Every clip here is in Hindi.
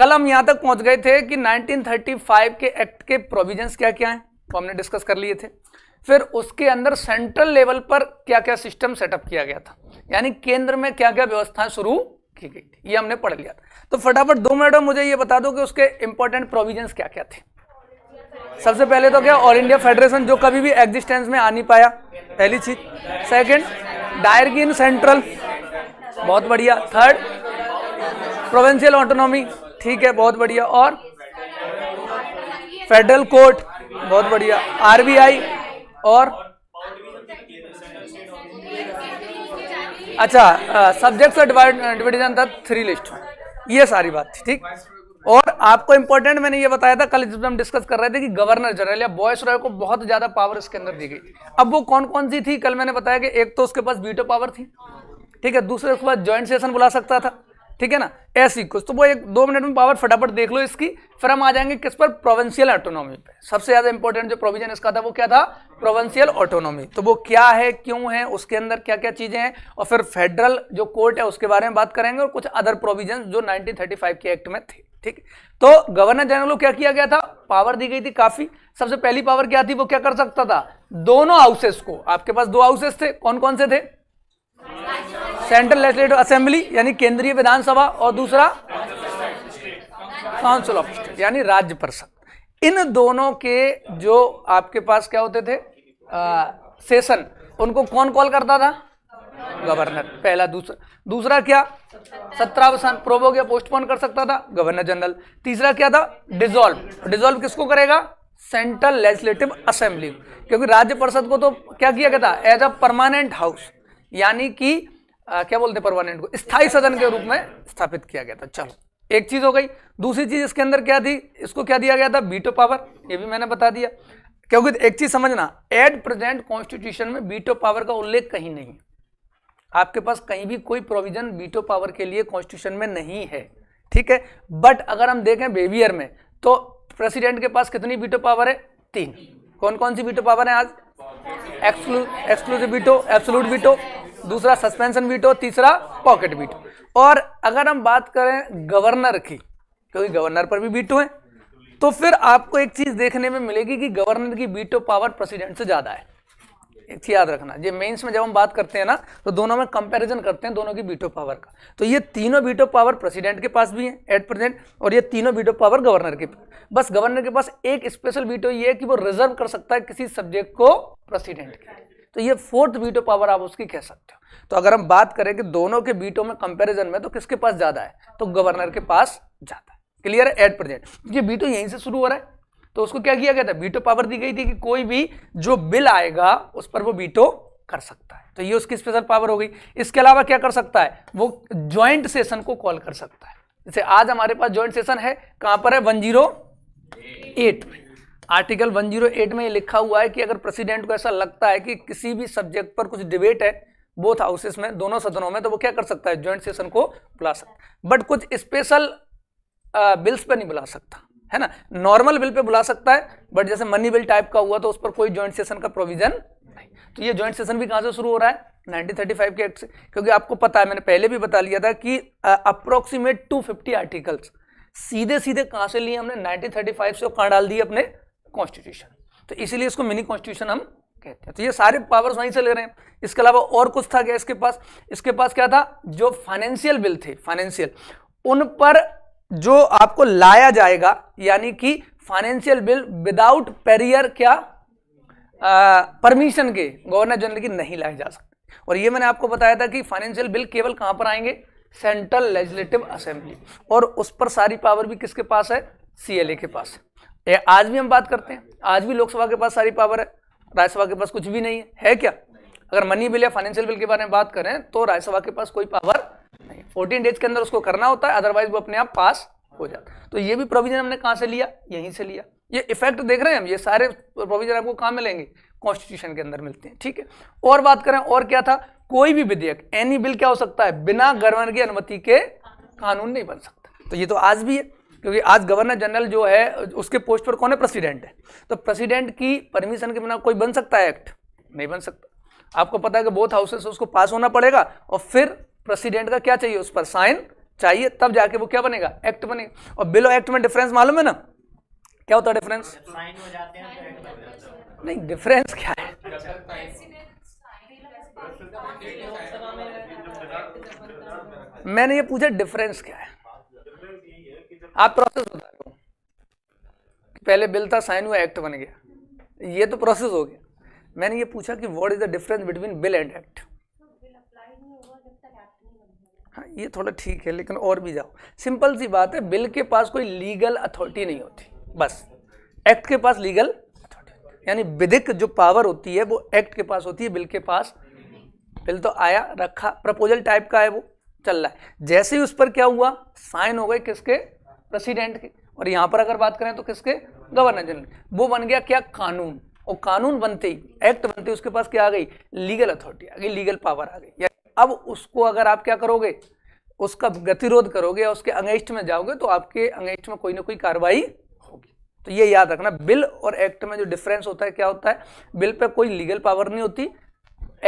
कल हम यहां तक पहुंच गए थे कि 1935 के एक्ट के प्रोविजंस क्या क्या हैं वो हमने डिस्कस कर लिए थे फिर उसके अंदर सेंट्रल लेवल पर क्या क्या सिस्टम सेटअप किया गया था यानी केंद्र में क्या क्या व्यवस्थाएं शुरू की गई थी ये हमने पढ़ लिया तो फटाफट दो मिनट में मुझे ये बता दो कि उसके इंपॉर्टेंट प्रोविजन क्या क्या थे सबसे पहले तो क्या ऑल इंडिया फेडरेशन जो कभी भी एग्जिस्टेंस में आ नहीं पाया पहली चीज सेकेंड डायर इन सेंट्रल बहुत बढ़िया थर्ड प्रोवेंशियल ऑटोनॉमी ठीक है बहुत बढ़िया और फेडरल कोर्ट बहुत बढ़िया आरबीआई और अच्छा सब्जेक्ट और डिविजन था थ्री लिस्ट ये सारी बात थी ठीक और आपको इंपॉर्टेंट मैंने ये बताया था कल जब हम डिस्कस कर रहे थे कि गवर्नर जनरल या बॉयस रॉय को बहुत ज्यादा पावर इसके अंदर दी गई अब वो कौन कौन सी थी कल मैंने बताया कि एक तो उसके पास बीटो पावर थी ठीक है दूसरे उसके बाद ज्वाइंट सेशन बुला सकता था ठीक है ना ऐसी कुछ तो वो एक दो मिनट में पावर फटाफट देख लो इसकी फिर हम आ जाएंगे किस पर प्रोवेंशियल ऑटोनॉमी पे सबसे ज्यादा इंपॉर्टेंट जो प्रोविजन इसका था वो क्या था प्रोवेंशियल ऑटोनॉमी तो वो क्या है क्यों है उसके अंदर क्या क्या चीजें हैं और फिर फेडरल जो कोर्ट है उसके बारे में बात करेंगे और कुछ अदर प्रोविजन जो नाइनटीन के एक्ट में थे ठीक तो गवर्नर जनरल को क्या किया गया था पावर दी गई थी काफी सबसे पहली पावर क्या थी वो क्या कर सकता था दोनों हाउसेस को आपके पास दो हाउसेस थे कौन कौन से थे सेंट्रल लेजिस्लेटिव असेंबली यानी केंद्रीय विधानसभा और दूसरा काउंसिल ऑफ स्टेट यानी राज्य परिषद इन दोनों के जो आपके पास क्या होते थे आ, सेशन उनको कौन कॉल करता था गवर्नर पहला दूसरा दूसरा क्या सत्रावसान प्रोब या पोस्टपोन कर सकता था गवर्नर जनरल तीसरा क्या था डिजोल्व डिजोल्व किसको करेगा सेंट्रल लेजिस्लेटिव असेंबली क्योंकि राज्य परिषद को तो क्या किया गया था एज अ परमानेंट हाउस यानी कि आ, क्या बोलते परमानेंट को स्थायी सदन के रूप में स्थापित किया गया था चलो एक चीज हो गई दूसरी चीज इसके अंदर क्या थी इसको क्या दिया गया था बीटो पावर ये भी मैंने बता दिया क्योंकि एक चीज समझना एट प्रेजेंट कॉन्स्टिट्यूशन में बीटो पावर का उल्लेख कहीं नहीं आपके पास कहीं भी कोई प्रोविजन बीटो पावर के लिए कॉन्स्टिट्यूशन में नहीं है ठीक है बट अगर हम देखें बेवियर में तो प्रेसिडेंट के पास कितनी बीटो पावर है तीन कौन कौन सी बीटो पावर है आज एक्सक्लूसिव बीटो एब्सोलूट बीटो दूसरा सस्पेंशन वीटो तीसरा पॉकेट वीटो और अगर हम बात करें गवर्नर की क्योंकि गवर्नर पर भी वीटो है तो फिर आपको एक चीज देखने में मिलेगी कि गवर्नर की वीटो पावर प्रेसिडेंट से ज्यादा है एक चीज याद रखना जो मेंस में जब हम बात करते हैं ना तो दोनों में कंपैरिजन करते हैं दोनों की वीटो पावर का तो ये तीनों वीटो पावर प्रेसिडेंट के पास भी है एट प्रेजेंट और ये तीनों वीटो पावर गवर्नर के बस गवर्नर के पास एक स्पेशल वीटो ये है कि वो रिजर्व कर सकता है किसी सब्जेक्ट को प्रेसिडेंट के तो ये फोर्थ बीटो पावर आप उसकी कह सकते हो तो अगर हम बात करें कि दोनों के बीटों में कंपैरिजन में तो किसके पास ज़्यादा है तो गवर्नर के पास ज़्यादा है क्लियर है एट प्रेजेंट ये बीटो यहीं से शुरू हो रहा है तो उसको क्या किया गया था बीटो पावर दी गई थी कि कोई भी जो बिल आएगा उस पर वो बीटो कर सकता है तो ये उसकी स्पेशल पावर हो गई इसके अलावा क्या कर सकता है वो ज्वाइंट सेशन को कॉल कर सकता है जैसे आज हमारे पास ज्वाइंट सेशन है कहां पर है वन जीरो एट में आर्टिकल 108 में ये लिखा हुआ है कि अगर प्रेसिडेंट को ऐसा लगता है कि किसी भी सब्जेक्ट पर कुछ डिबेट है बोथ हाउसेस में दोनों सदनों में तो वो क्या कर सकता है ज्वाइंट सेशन को बुला सकता है बट कुछ स्पेशल बिल्स पर नहीं बुला सकता है ना नॉर्मल बिल पे बुला सकता है बट जैसे मनी बिल टाइप का हुआ तो उस पर कोई ज्वाइंट सेशन का प्रोविजन नहीं तो ये ज्वाइंट सेशन भी कहाँ से शुरू हो रहा है 1935 के एक्ट से क्योंकि आपको पता है मैंने पहले भी बता लिया था कि अप्रोक्सीमेट 250 आर्टिकल्स सीधे सीधे कहाँ से लिए हमने 1935 से कहाँ डाल दिए अपने कॉन्स्टिट्यूशन तो इसीलिए इसको मिनी कॉन्स्टिट्यूशन हम कहते हैं तो ये सारे पावर्स वहीं से ले रहे हैं इसके अलावा और कुछ था क्या इसके पास इसके पास क्या था जो फाइनेंशियल बिल थे फाइनेंशियल उन पर जो आपको लाया जाएगा यानी कि फाइनेंशियल बिल विदाउट पेरियर क्या परमिशन के गवर्नर जनरल की नहीं लाए जा सकते और ये मैंने आपको बताया था कि फाइनेंशियल बिल केवल कहां पर आएंगे सेंट्रल लेजिस्लेटिव असेंबली और उस पर सारी पावर भी किसके पास है सीएलए के पास है ये आज भी हम बात करते हैं आज भी लोकसभा के पास सारी पावर है राज्यसभा के पास कुछ भी नहीं है है क्या अगर मनी बिल या फाइनेंशियल बिल के बारे में बात करें तो राज्यसभा के पास कोई पावर नहीं फोर्टीन डेज के अंदर उसको करना होता है अदरवाइज वो अपने आप पास हो जाता है तो ये भी प्रोविजन हमने कहाँ से लिया यहीं से लिया ये इफेक्ट देख रहे हैं हम ये सारे प्रोविजन आपको कहाँ मिलेंगे कॉन्स्टिट्यूशन के अंदर मिलते हैं ठीक है और बात करें और क्या था कोई भी विधेयक एनी बिल क्या हो सकता है बिना गवर्नर की अनुमति के कानून नहीं बन सकता तो ये तो आज भी है क्योंकि आज गवर्नर जनरल जो है उसके पोस्ट पर कौन है प्रेसिडेंट है तो प्रेसिडेंट की परमिशन के बिना कोई बन सकता है एक्ट नहीं बन सकता आपको पता है कि बोथ हाउसेस उसको पास होना पड़ेगा और फिर प्रेसिडेंट का क्या चाहिए उस पर साइन चाहिए तब जाके वो क्या बनेगा एक्ट बनेगा और बिलो एक्ट में डिफरेंस मालूम है ना क्या होता है डिफरेंस नहीं डिफरेंस क्या है मैंने ये पूछा डिफरेंस क्या है आप प्रोसेस बता रहे हो पहले बिल था साइन हुआ एक्ट बन गया ये तो प्रोसेस हो गया मैंने ये पूछा कि what is the difference between bill and act हाँ ये थोड़ा ठीक है लेकिन और भी जाओ सिंपल सी बात है बिल के पास कोई लीगल अथॉरिटी नहीं होती बस एक्ट के पास लीगल अथॉरिटी यानी विधिक जो पावर होती है वो एक्ट के पास होती है बिल के पास बिल तो आया रखा प्रपोजल टाइप का है वो चल रहा है जैसे ही उस पर क्या हुआ साइन हो गए किसके प्रेसिडेंट के और यहाँ पर अगर बात करें तो किसके गवर्नर जनरल वो बन गया क्या कानून और कानून बनते ही एक्ट बनते ही उसके पास क्या आ गई लीगल अथॉरिटी आ गई लीगल पावर आ गई अब उसको अगर आप क्या करोगे उसका गतिरोध करोगे या उसके अंगेस्ट में जाओगे तो आपके अंगेस्ट में कोई ना कोई कार्रवाई होगी तो ये याद रखना बिल और एक्ट में जो डिफरेंस होता है क्या होता है बिल पर कोई लीगल पावर नहीं होती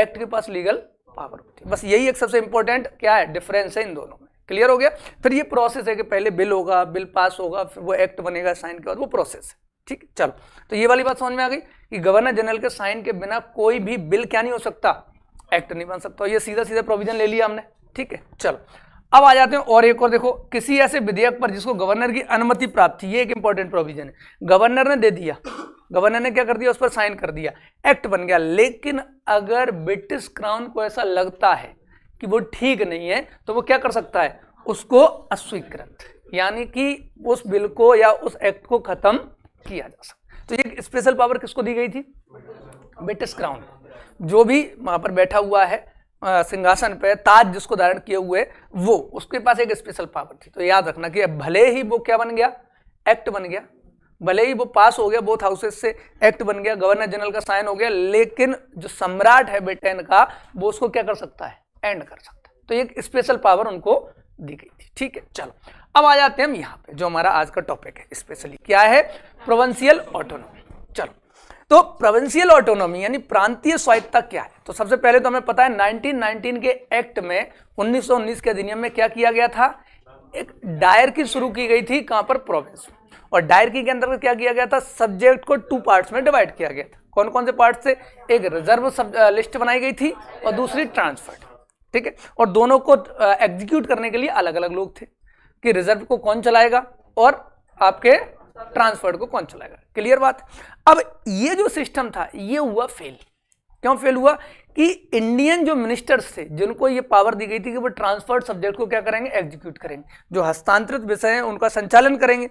एक्ट के पास लीगल पावर होती है बस यही एक सबसे इंपॉर्टेंट क्या है डिफरेंस है इन दोनों में क्लियर हो गया फिर ये प्रोसेस है कि पहले बिल होगा बिल पास होगा फिर वो एक्ट बनेगा साइन के बाद वो प्रोसेस है ठीक चलो तो ये वाली बात समझ में आ गई कि गवर्नर जनरल के साइन के बिना कोई भी बिल क्या नहीं हो सकता एक्ट नहीं बन सकता ये सीधा सीधा प्रोविजन ले लिया हमने ठीक है चलो अब आ जाते हैं और एक और देखो किसी ऐसे विधेयक पर जिसको गवर्नर की अनुमति प्राप्त थी ये एक इंपॉर्टेंट प्रोविजन है गवर्नर ने दे दिया गवर्नर ने क्या कर दिया उस पर साइन कर दिया एक्ट बन गया लेकिन अगर ब्रिटिश क्राउन को ऐसा लगता है कि वो ठीक नहीं है तो वो क्या कर सकता है उसको अस्वीकृत यानी कि उस बिल को या उस एक्ट को खत्म किया जा सकता तो ये स्पेशल पावर किसको दी गई थी ब्रिटिश क्राउन जो भी वहां पर बैठा हुआ है सिंहासन पे ताज जिसको धारण किए हुए वो उसके पास एक स्पेशल पावर थी तो याद रखना कि भले ही वो क्या बन गया एक्ट बन गया भले ही वो पास हो गया बोथ हाउसेस से एक्ट बन गया गवर्नर जनरल का साइन हो गया लेकिन जो सम्राट है ब्रिटेन का वो उसको क्या कर सकता है एंड कर सकता है तो एक स्पेशल पावर उनको दी गई थी ठीक है चलो अब आ जाते हैं हम यहाँ पे जो हमारा आज का टॉपिक है स्पेशली क्या है प्रोवेंशियल ऑटोनॉमी चलो तो प्रोवेंशियल ऑटोनॉमी यानी प्रांतीय स्वायत्ता क्या है तो सबसे पहले तो हमें पता है 1919 के एक्ट में 1919 के अधिनियम में क्या किया गया था एक डायर की शुरू की गई थी कहां पर प्रोविंस और डायर की के अंदर क्या किया गया था सब्जेक्ट को टू पार्ट्स में डिवाइड किया गया था कौन कौन से पार्ट से एक रिजर्व लिस्ट बनाई गई थी और दूसरी ट्रांसफर्ड ठीक है और दोनों को एग्जीक्यूट करने के लिए अलग अलग लोग थे कि रिजर्व को कौन चलाएगा और आपके ट्रांसफर्ड को कौन चलाएगा क्लियर बात अब ये जो सिस्टम था ये हुआ फेल क्यों फेल हुआ कि इंडियन जो मिनिस्टर्स थे जिनको ये पावर दी गई थी कि वो ट्रांसफर्ड सब्जेक्ट को क्या करेंगे एग्जीक्यूट करेंगे जो हस्तांतरित विषय हैं उनका संचालन करेंगे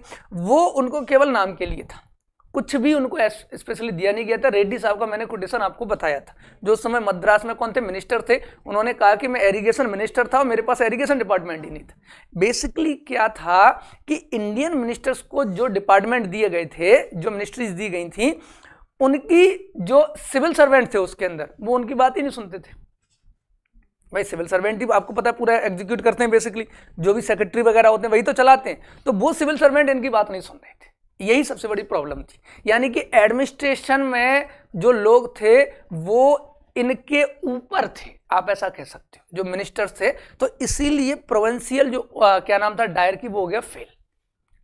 वो उनको केवल नाम के लिए था कुछ भी उनको स्पेशली दिया नहीं गया था रेड्डी साहब का मैंने कोटेशन आपको बताया था जो उस समय मद्रास में कौन थे मिनिस्टर थे उन्होंने कहा कि मैं एरीगेशन मिनिस्टर था और मेरे पास एरीगेशन डिपार्टमेंट ही नहीं था बेसिकली क्या था कि इंडियन मिनिस्टर्स को जो डिपार्टमेंट दिए गए थे जो मिनिस्ट्रीज दी गई थी उनकी जो सिविल सर्वेंट थे उसके अंदर वो उनकी बात ही नहीं सुनते थे भाई सिविल सर्वेंट ही आपको पता है पूरा एग्जीक्यूट करते हैं बेसिकली जो भी सेक्रेटरी वगैरह होते हैं वही तो चलाते हैं तो वो सिविल सर्वेंट इनकी बात नहीं सुन रहे थे यही सबसे बड़ी प्रॉब्लम थी यानी कि एडमिनिस्ट्रेशन में जो लोग थे वो इनके ऊपर थे आप ऐसा कह सकते हो जो मिनिस्टर्स थे तो इसीलिए प्रोवेंशियल जो आ, क्या नाम था डायर की वो हो गया फेल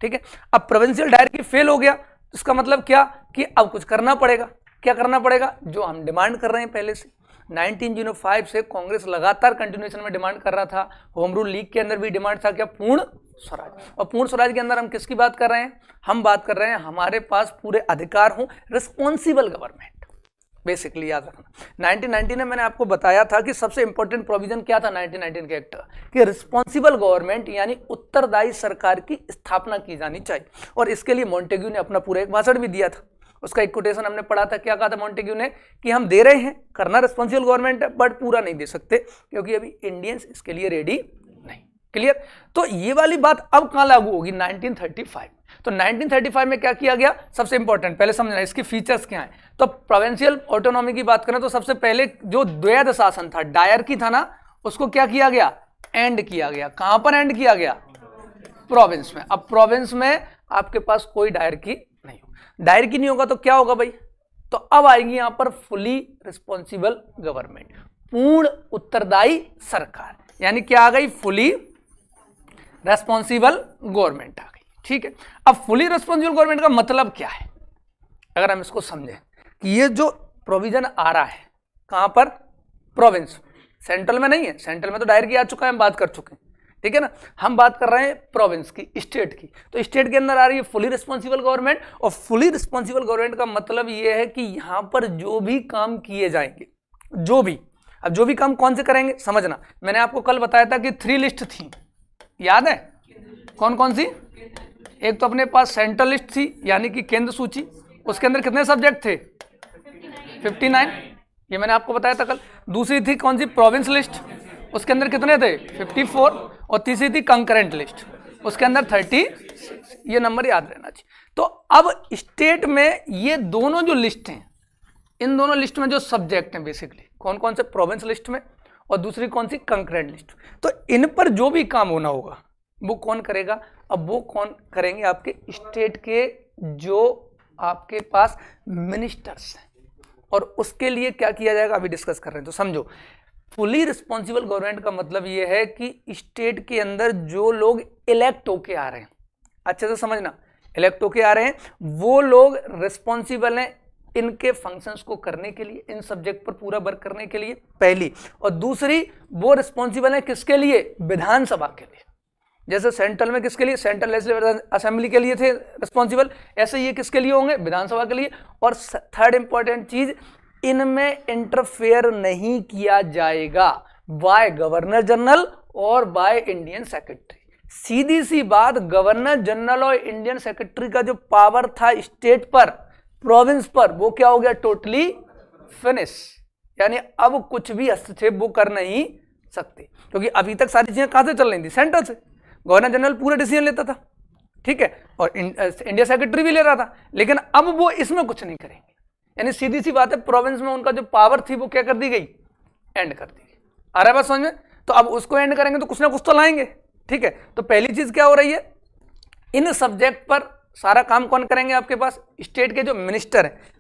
ठीक है अब प्रोवेंशियल डायर की फेल हो गया इसका मतलब क्या कि अब कुछ करना पड़ेगा क्या करना पड़ेगा जो हम डिमांड कर रहे हैं पहले से 1905 से कांग्रेस लगातार कंटिन्यूशन में डिमांड कर रहा था होम रूल लीग के अंदर भी डिमांड था क्या पूर्ण स्वराज और पूर्ण स्वराज के अंदर हम किसकी बात कर रहे हैं हम बात कर रहे हैं हमारे पास पूरे अधिकार हों रिस्पॉन्सिबल गवर्नमेंट बेसिकली याद रखना 1919 में मैंने आपको बताया था कि सबसे इंपॉर्टेंट प्रोविजन क्या था 1919 के एक्ट कि रिस्पॉन्सिबल गवर्नमेंट यानी उत्तरदायी सरकार की स्थापना की जानी चाहिए और इसके लिए मॉन्टेग्यू ने अपना पूरा एक भाषण भी दिया था उसका एक कोटेशन हमने पढ़ा था क्या कहा था मॉन्टेग्यू ने कि हम दे रहे हैं करना रिस्पॉन्सिबल गवर्नमेंट है बट पूरा नहीं दे सकते क्योंकि अभी इंडियंस इसके लिए रेडी नहीं क्लियर तो ये वाली बात अब कहाँ लागू होगी नाइनटीन तो 1935 में क्या किया गया सबसे इंपॉर्टेंट पहले समझना इसके फीचर्स क्या हैं तो प्रोवेंशियल ऑटोनॉमी की बात करें तो सबसे पहले जो द्वैध शासन था डायर की था ना उसको क्या किया गया एंड किया गया कहां पर एंड किया गया प्रोविंस में अब प्रोविंस में आपके पास कोई डायर की डायर की नहीं होगा तो क्या होगा भाई तो अब आएगी यहां पर फुली रिस्पॉन्सिबल गवर्नमेंट पूर्ण उत्तरदायी सरकार यानी क्या आ गई फुली रेस्पॉन्सिबल गवर्नमेंट आ गई ठीक है अब फुली रेस्पॉन्सिबल गवर्नमेंट का मतलब क्या है अगर हम इसको समझें कि ये जो प्रोविजन आ रहा है कहां पर प्रोविंस सेंट्रल में नहीं है सेंट्रल में तो डायर की आ चुका है हम बात कर चुके हैं ठीक है ना हम बात कर रहे हैं प्रोविंस की स्टेट की तो स्टेट के अंदर आ रही है फुली रिस्पॉन्सिबल गवर्नमेंट और फुली रिस्पॉन्सिबल गवर्नमेंट का मतलब यह है कि यहां पर जो भी काम किए जाएंगे जो भी अब जो भी काम कौन से करेंगे समझना मैंने आपको कल बताया था कि थ्री लिस्ट थी याद है कौन कौन सी एक तो अपने पास सेंट्रल लिस्ट थी यानी कि केंद्र सूची उसके अंदर कितने सब्जेक्ट थे 59 ये मैंने आपको बताया था कल दूसरी थी कौन सी प्रोविंस लिस्ट उसके अंदर कितने थे 54 और तीसरी थी कंकरेंट लिस्ट उसके अंदर थर्टी ये नंबर याद रहना चाहिए तो अब स्टेट में ये दोनों जो लिस्ट हैं इन दोनों लिस्ट में जो सब्जेक्ट हैं बेसिकली कौन कौन से प्रोविंस लिस्ट में और दूसरी कौन सी कंकरेंट लिस्ट तो इन पर जो भी काम होना होगा वो कौन करेगा अब वो कौन करेंगे आपके स्टेट के जो आपके पास मिनिस्टर्स हैं और उसके लिए क्या किया जाएगा अभी डिस्कस कर रहे हैं तो समझो फुली रिस्पॉन्सिबल गवर्नमेंट का मतलब ये है कि स्टेट के अंदर जो लोग इलेक्ट होके आ रहे हैं अच्छे से समझना इलेक्ट होके आ रहे हैं वो लोग रिस्पॉन्सिबल हैं इनके फंक्शंस को करने के लिए इन सब्जेक्ट पर पूरा वर्क करने के लिए पहली और दूसरी वो रिस्पॉन्सिबल है किसके लिए विधानसभा के लिए जैसे सेंट्रल में किसके लिए सेंट्रल असेंबली के लिए थे रिस्पॉन्सिबल ऐसे ये किसके लिए होंगे विधानसभा के लिए और थर्ड इंपॉर्टेंट चीज इनमें इंटरफेयर नहीं किया जाएगा बाय गवर्नर जनरल और बाय इंडियन सेक्रेटरी सीधी सी बात गवर्नर जनरल और इंडियन सेक्रेटरी का जो पावर था स्टेट पर प्रोविंस पर वो क्या हो गया टोटली फिनिश यानी अब कुछ भी हस्तक्षेप वो कर नहीं सकते क्योंकि अभी तक सारी चीज़ें कहां से चल रही थी सेंटर से गवर्नर जनरल पूरा डिसीजन लेता था ठीक है और इंडिया सेक्रेटरी uh, भी ले रहा था लेकिन अब वो इसमें कुछ नहीं करेंगे यानी सीधी सी बात है प्रोविंस में उनका जो पावर थी वो क्या कर दी गई एंड कर दी गई आ रहा है बात समझ में तो अब उसको एंड करेंगे तो कुछ ना कुछ तो लाएंगे ठीक है तो पहली चीज क्या हो रही है इन सब्जेक्ट पर सारा काम कौन करेंगे आपके पास स्टेट के जो मिनिस्टर हैं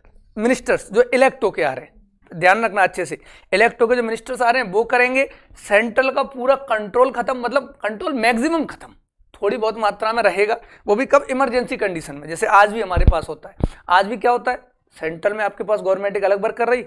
मिनिस्टर्स जो इलेक्ट होके आ रहे हैं ध्यान रखना अच्छे से इलेक्ट होके जो मिनिस्टर्स आ रहे हैं वो करेंगे सेंट्रल का पूरा कंट्रोल खत्म मतलब कंट्रोल मैक्सिमम खत्म थोड़ी बहुत मात्रा में रहेगा वो भी कब इमरजेंसी कंडीशन में जैसे आज भी हमारे पास होता है आज भी क्या होता है सेंट्रल में आपके पास गवर्नमेंट एक अलग वर्क कर रही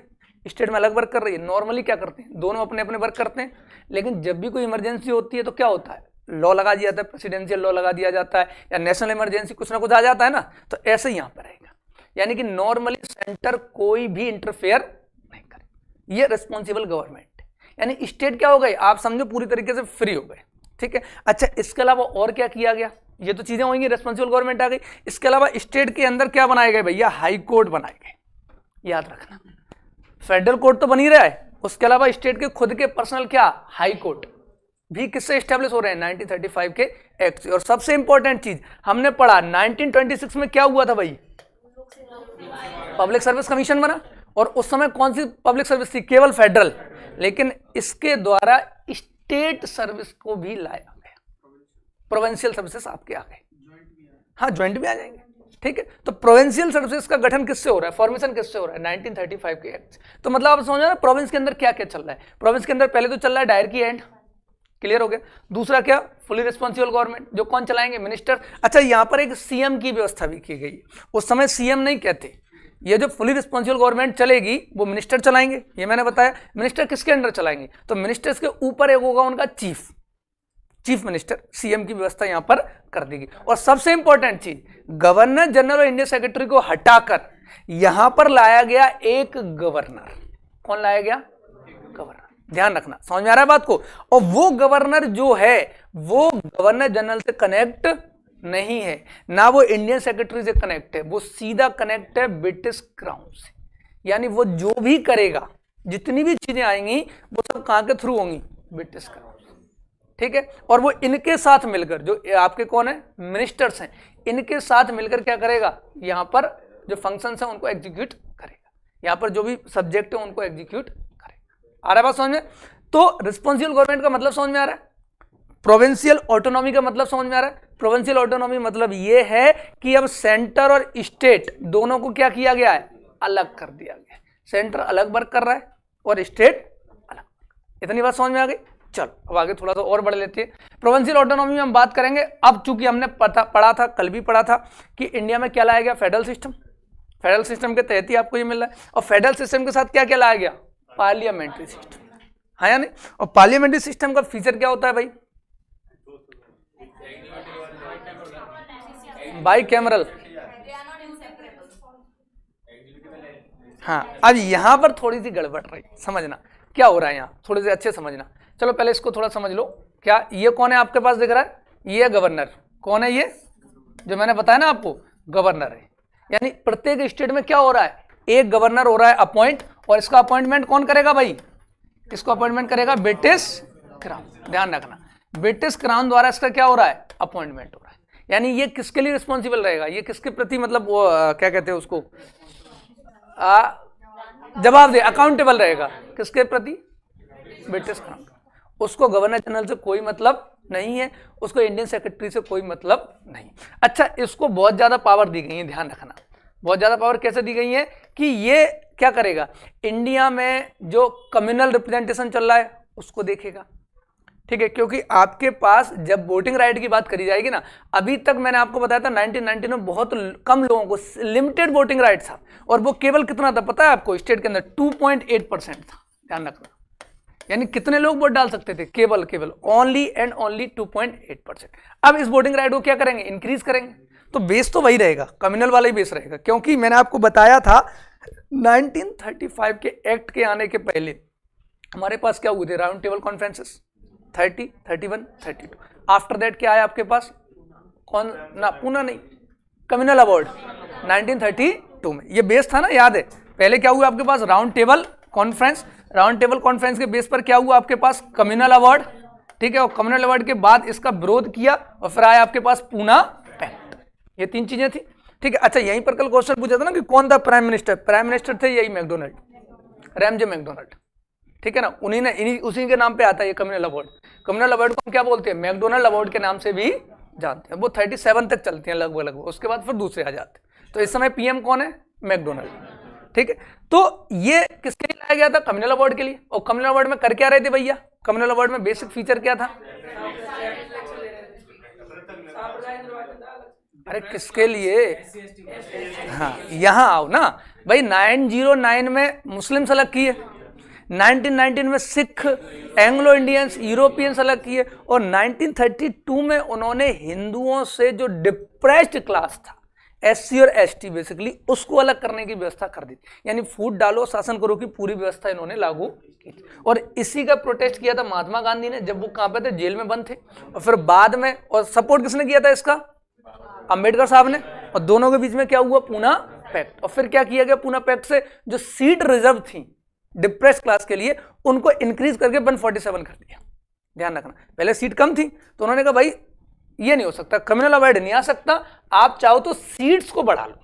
स्टेट में अलग वर्क कर रही है नॉर्मली क्या करते हैं दोनों अपने अपने वर्क करते हैं लेकिन जब भी कोई इमरजेंसी होती है तो क्या होता है लॉ लगा दिया जाता है प्रेसिडेंशियल लॉ लगा दिया जाता है या नेशनल इमरजेंसी कुछ ना कुछ आ जाता है ना तो ऐसे ही यहाँ पर रहेगा यानी कि नॉर्मली सेंटर कोई भी इंटरफेयर नहीं करे ये रिस्पॉन्सिबल गवर्नमेंट यानी स्टेट क्या हो गए आप समझो पूरी तरीके से फ्री हो गए ठीक है अच्छा इसके अलावा और क्या किया गया ये तो चीज़ें होंगी रेस्पॉन्सिबल गवर्नमेंट आ गई इसके अलावा स्टेट के अंदर क्या बनाए गए भैया हाई कोर्ट बनाए गए याद रखना फेडरल कोर्ट तो बनी रहा है उसके अलावा स्टेट के खुद के पर्सनल क्या हाई कोर्ट भी किससे स्टेब्लिश हो रहे हैं 1935 के एक्ट से और सबसे इंपॉर्टेंट चीज हमने पढ़ा 1926 में क्या हुआ था भाई पब्लिक सर्विस कमीशन बना और उस समय कौन सी पब्लिक सर्विस थी केवल फेडरल लेकिन इसके द्वारा इस स्टेट सर्विस को भी लाया गया प्रोवेंशियल सर्विसेज आपके आ गए हाँ ज्वाइंट भी आ जाएंगे ठीक है तो प्रोवेंशियल सर्विसेज का गठन किससे हो रहा है फॉर्मेशन किससे हो रहा है 1935 के एक्ट तो मतलब आप समझो ना प्रोविंस के अंदर क्या क्या चल रहा है प्रोविंस के अंदर पहले तो चल रहा है डायर की एंड क्लियर हो गया दूसरा क्या फुली रिस्पॉन्सिबल गवर्नमेंट जो कौन चलाएंगे मिनिस्टर अच्छा यहां पर एक सीएम की व्यवस्था भी की गई उस समय सीएम नहीं कहते ये जो फुली रिस्पॉन्सिबल गवर्नमेंट चलेगी वो मिनिस्टर चलाएंगे ये मैंने बताया मिनिस्टर किसके अंडर चलाएंगे तो मिनिस्टर्स के ऊपर एक होगा उनका चीफ चीफ मिनिस्टर सीएम की व्यवस्था यहां पर कर देगी और सबसे इंपॉर्टेंट चीज गवर्नर जनरल और इंडियन सेक्रेटरी को हटाकर यहां पर लाया गया एक गवर्नर कौन लाया गया गवर्नर ध्यान रखना समझ में आ रहा है बात को और वो गवर्नर जो है वो गवर्नर जनरल से कनेक्ट नहीं है ना वो इंडियन सेक्रेटरी से कनेक्ट है वो सीधा कनेक्ट है ब्रिटिश क्राउन से यानी वो जो भी करेगा जितनी भी चीजें आएंगी वो सब कहाँ के थ्रू होंगी ब्रिटिश क्राउन ठीक है और वो इनके साथ मिलकर जो आपके कौन है मिनिस्टर्स हैं इनके साथ मिलकर क्या करेगा यहाँ पर जो फंक्शन है उनको एग्जीक्यूट करेगा यहाँ पर जो भी सब्जेक्ट है उनको एग्जीक्यूट करेगा आ रहा है बात समझ में तो रिस्पॉन्सिबल गवर्नमेंट का मतलब समझ में आ रहा है प्रोविंशियल ऑटोनॉमी का मतलब समझ में आ रहा है प्रोविंशियल ऑटोनॉमी मतलब ये है कि अब सेंटर और स्टेट दोनों को क्या किया गया है अलग कर दिया गया सेंटर अलग वर्क कर रहा है और स्टेट अलग इतनी बात समझ में आ गई चलो अब आगे थोड़ा सा और बढ़ लेते हैं प्रोविंशियल ऑटोनॉमी में हम बात करेंगे अब चूंकि हमने पता पढ़ा था कल भी पढ़ा था कि इंडिया में क्या लाया गया फेडरल सिस्टम फेडरल सिस्टम के तहत ही आपको ये मिल रहा है और फेडरल सिस्टम के साथ क्या क्या लाया गया पार्लियामेंट्री सिस्टम हाँ या नहीं और पार्लियामेंट्री सिस्टम का फीचर क्या होता है भाई बाई कैमरल हाँ अब यहां पर थोड़ी सी गड़बड़ रही समझना क्या हो रहा है यहाँ थोड़ी से अच्छे समझना चलो पहले इसको थोड़ा समझ लो क्या ये कौन है आपके पास दिख रहा है ये गवर्नर कौन है ये जो मैंने बताया ना आपको गवर्नर है यानी प्रत्येक स्टेट में क्या हो रहा है एक गवर्नर हो रहा है अपॉइंट और इसका अपॉइंटमेंट कौन करेगा भाई इसको अपॉइंटमेंट करेगा ब्रिटिश क्राउन ध्यान रखना ब्रिटिश क्राउन द्वारा इसका क्या हो रहा है अपॉइंटमेंट यानी ये किसके लिए रिस्पॉन्सिबल रहेगा ये किसके प्रति मतलब वो आ, क्या कहते हैं उसको जवाब दे अकाउंटेबल रहेगा किसके प्रति ब्रिटिश काउंट उसको गवर्नर जनरल से कोई मतलब नहीं है उसको इंडियन सेक्रेटरी से कोई मतलब नहीं अच्छा इसको बहुत ज़्यादा पावर दी गई है ध्यान रखना बहुत ज़्यादा पावर कैसे दी गई है कि ये क्या करेगा इंडिया में जो कम्युनल रिप्रेजेंटेशन चल रहा है उसको देखेगा ठीक है क्योंकि आपके पास जब वोटिंग राइट की बात करी जाएगी ना अभी तक मैंने आपको बताया था 1990 में बहुत कम लोगों को लिमिटेड वोटिंग राइट था और वो केवल कितना था पता है आपको स्टेट के अंदर 2.8 परसेंट था ध्यान रखना यानी कितने लोग वोट डाल सकते थे केवल केवल only and only two percent अब इस वोटिंग राइट को क्या करेंगे इंक्रीज करेंगे तो बेस तो वही रहेगा कम्युनल वाला ही बेस रहेगा क्योंकि मैंने आपको बताया था 1935 के एक्ट के आने के पहले हमारे पास क्या हुए थे round table conferences thirty thirty one thirty two after that क्या आया आपके पास कौन ना पूना नहीं कम्युनल अवार्ड 1932 में ये बेस था ना याद है पहले क्या हुआ आपके पास round table conference round table conference के बेस पर क्या हुआ आपके पास कम्युनल अवार्ड ठीक है और कम्युनल अवार्ड के बाद इसका विरोध किया और फिर आया आपके पास पूना पैक्ट ये तीन चीजें थी ठीक है अच्छा यहीं पर कल क्वेश्चन पूछा था ना कि कौन था प्राइम मिनिस्टर प्राइम मिनिस्टर थे यही मैकडोनल्ड रैमजे मैकडोनल्ड ठीक है ना उन्हीं ने इन्हीं उसी के नाम पे आता है ये कम्युनल अवार्ड कम्युनल अवार्ड को हम क्या बोलते हैं मैकडोनल्ड अवार्ड के नाम से भी जानते हैं वो थर्टी सेवन तक चलते हैं लगभग लगभग उसके बाद फिर दूसरे आ जाते हैं तो इस समय पीएम कौन है मैकडोनल्ड ठीक है तो ये किसके लिए लाया गया था कम्युनल अवार्ड के लिए और कम्युनल अवार्ड में कर क्या रहे थे भैया कम्युनल अवार्ड में बेसिक फीचर क्या था अरे किसके लिए हाँ यहाँ आओ ना भाई नाइन जीरो नाइन में मुस्लिम सलग की है 1919 में सिख एंग्लो इंडियंस यूरोपियंस अलग किए और 1932 में उन्होंने हिंदुओं से जो डिप्रेस्ड क्लास था एस और एस बेसिकली उसको अलग करने की व्यवस्था कर दी यानी फूट डालो शासन करो की पूरी व्यवस्था इन्होंने लागू की और इसी का प्रोटेस्ट किया था महात्मा गांधी ने जब वो कहाँ पे थे जेल में बंद थे और फिर बाद में और सपोर्ट किसने किया था इसका अंबेडकर साहब ने और दोनों के बीच में क्या हुआ पूना पैक्ट और फिर क्या किया गया पूना पैक्ट से जो सीट रिजर्व थी डिप्रेस क्लास के लिए उनको इंक्रीज करके 147 कर दिया ध्यान रखना पहले सीट कम थी तो उन्होंने कहा भाई ये नहीं हो सकता क्रिमिनल अवॉइड नहीं आ सकता आप चाहो तो सीट्स को बढ़ा लो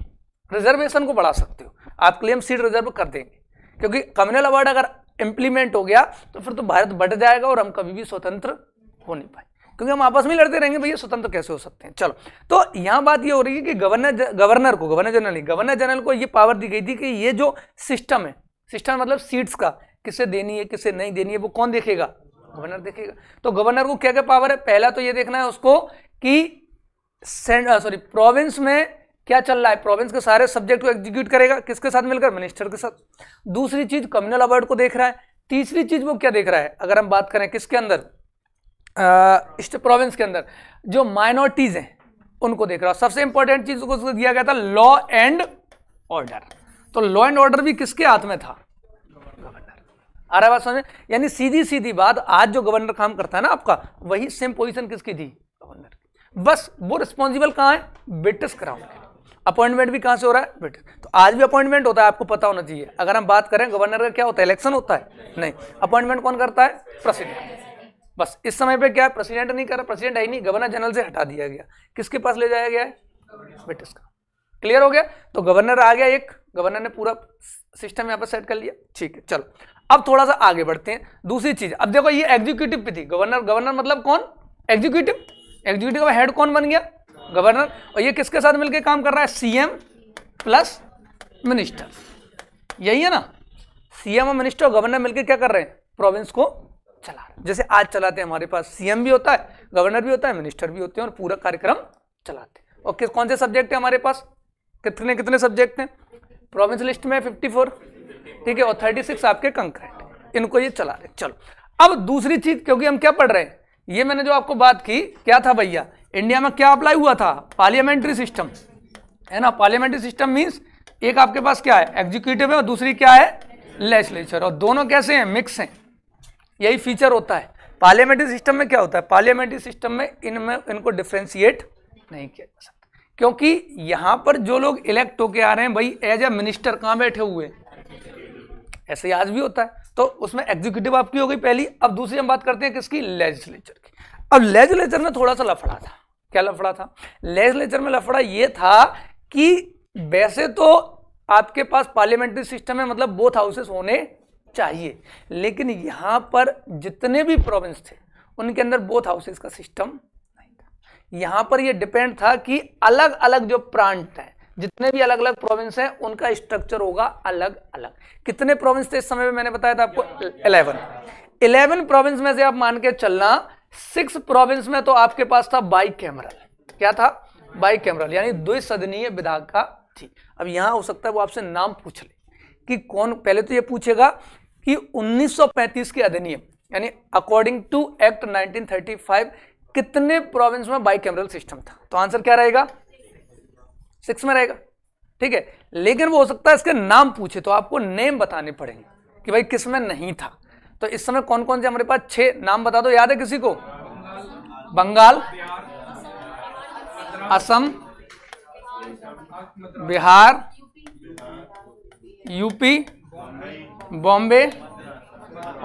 रिजर्वेशन को बढ़ा सकते हो आपके लिए हम सीट रिजर्व कर देंगे क्योंकि कम्युनल अवार्ड अगर इंप्लीमेंट हो गया तो फिर तो भारत बढ़ जाएगा और हम कभी भी स्वतंत्र हो नहीं पाए क्योंकि हम आपस में लड़ते रहेंगे भैया स्वतंत्र कैसे हो सकते हैं चलो तो यहाँ बात ये हो रही है कि गवर्नर गवर्नर को गवर्नर जनरल गवर्नर जनरल को ये पावर दी गई थी कि ये जो सिस्टम है सिस्टम मतलब सीट्स का किसे देनी है किसे नहीं देनी है वो कौन देखेगा गवर्नर देखेगा तो गवर्नर को क्या क्या पावर है पहला तो ये देखना है उसको कि सॉरी प्रोविंस में क्या चल रहा है प्रोविंस के सारे सब्जेक्ट को एग्जीक्यूट करेगा किसके साथ मिलकर मिनिस्टर के साथ दूसरी चीज कम्युनल अवार्ड को देख रहा है तीसरी चीज वो क्या देख रहा है अगर हम बात करें किसके अंदर प्रोविंस के अंदर जो माइनॉरिटीज हैं उनको देख रहा है सबसे इंपॉर्टेंट चीज को दिया गया था लॉ एंड ऑर्डर तो लॉ एंड ऑर्डर भी किसके हाथ में था गवर्नर आ रहा बात समझ यानी सीधी सीधी बात आज जो गवर्नर काम करता है ना आपका वही सेम पोजीशन किसकी थी गवर्नर की बस वो रिस्पॉन्सिबल कहाँ है ब्रिटिश क्राउन के अपॉइंटमेंट भी कहाँ से हो रहा है ब्रिटिश तो आज भी अपॉइंटमेंट होता है आपको पता होना चाहिए अगर हम बात करें गवर्नर का क्या होता है इलेक्शन होता है नहीं अपॉइंटमेंट कौन करता है प्रेसिडेंट बस इस समय पे क्या प्रेसिडेंट नहीं रहा प्रेसिडेंट है नहीं गवर्नर जनरल से हटा दिया गया किसके पास ले जाया गया है ब्रिटिश का क्लियर हो गया तो गवर्नर आ गया एक गवर्नर ने पूरा सिस्टम यहाँ पर सेट कर लिया ठीक है चलो अब थोड़ा सा आगे बढ़ते हैं दूसरी चीज अब देखो ये एग्जीक्यूटिव पे थी गवर्नर गवर्नर मतलब कौन एग्जीक्यूटिव एग्जीक्यूटिव का हेड कौन बन गया गवर्नर और ये किसके साथ मिलकर काम कर रहा है सीएम प्लस मिनिस्टर यही है ना सीएम और मिनिस्टर और गवर्नर मिलकर क्या कर रहे हैं प्रोविंस को चला रहे जैसे आज चलाते हैं हमारे पास सीएम भी होता है गवर्नर भी होता है मिनिस्टर भी होते हैं और पूरा कार्यक्रम चलाते हैं और किस कौन से सब्जेक्ट है हमारे पास कितने कितने सब्जेक्ट हैं प्रोविंस लिस्ट में 54 ठीक है और 36 आपके कंकरेंट इनको ये चला रहे चलो अब दूसरी चीज क्योंकि हम क्या पढ़ रहे हैं ये मैंने जो आपको बात की क्या था भैया इंडिया में क्या अप्लाई हुआ था पार्लियामेंट्री सिस्टम है ना पार्लियामेंट्री सिस्टम मीन्स एक आपके पास क्या है एग्जीक्यूटिव है और दूसरी क्या है लेजिस्लेचर और दोनों कैसे हैं मिक्स हैं यही फीचर होता है पार्लियामेंट्री सिस्टम में क्या होता है पार्लियामेंट्री सिस्टम में इनमें इनको डिफ्रेंशिएट नहीं किया जा सकता क्योंकि यहां पर जो लोग इलेक्ट होके आ रहे हैं भाई एज ए मिनिस्टर कहां बैठे हुए ऐसे आज भी होता है तो उसमें एग्जीक्यूटिव आपकी हो गई पहली अब दूसरी हम बात करते हैं किसकी लेजिस्लेचर की अब लेजिस्लेचर में थोड़ा सा लफड़ा था क्या लफड़ा था लेजिस्लेचर में लफड़ा यह था कि वैसे तो आपके पास पार्लियामेंट्री सिस्टम है मतलब बोथ हाउसेस होने चाहिए लेकिन यहां पर जितने भी प्रोविंस थे उनके अंदर बोथ हाउसेस का सिस्टम यहां पर ये डिपेंड था कि अलग अलग जो प्रांत हैं जितने भी अलग अलग प्रोविंस हैं उनका स्ट्रक्चर होगा अलग अलग कितने प्रोविंस थे इस समय में मैंने बताया था आपको इलेवन इलेवन प्रोविंस में से आप मान के चलना सिक्स प्रोविंस में तो आपके पास था बाई कैमरल क्या था बाई कैमरल यानी द्विसदनीय का थी अब यहां हो सकता है वो आपसे नाम पूछ ले कि कौन पहले तो ये पूछेगा कि 1935 के अधिनियम यानी अकॉर्डिंग टू एक्ट 1935 कितने प्रोविंस में बाई कैमरल सिस्टम था तो आंसर क्या रहेगा सिक्स में रहेगा ठीक है लेकिन वो हो सकता है इसके नाम पूछे तो आपको नेम बताने पड़ेंगे कि भाई किस में नहीं था तो इस समय कौन कौन से हमारे पास छह नाम बता दो याद है किसी को बंगाल असम बिहार यूपी बॉम्बे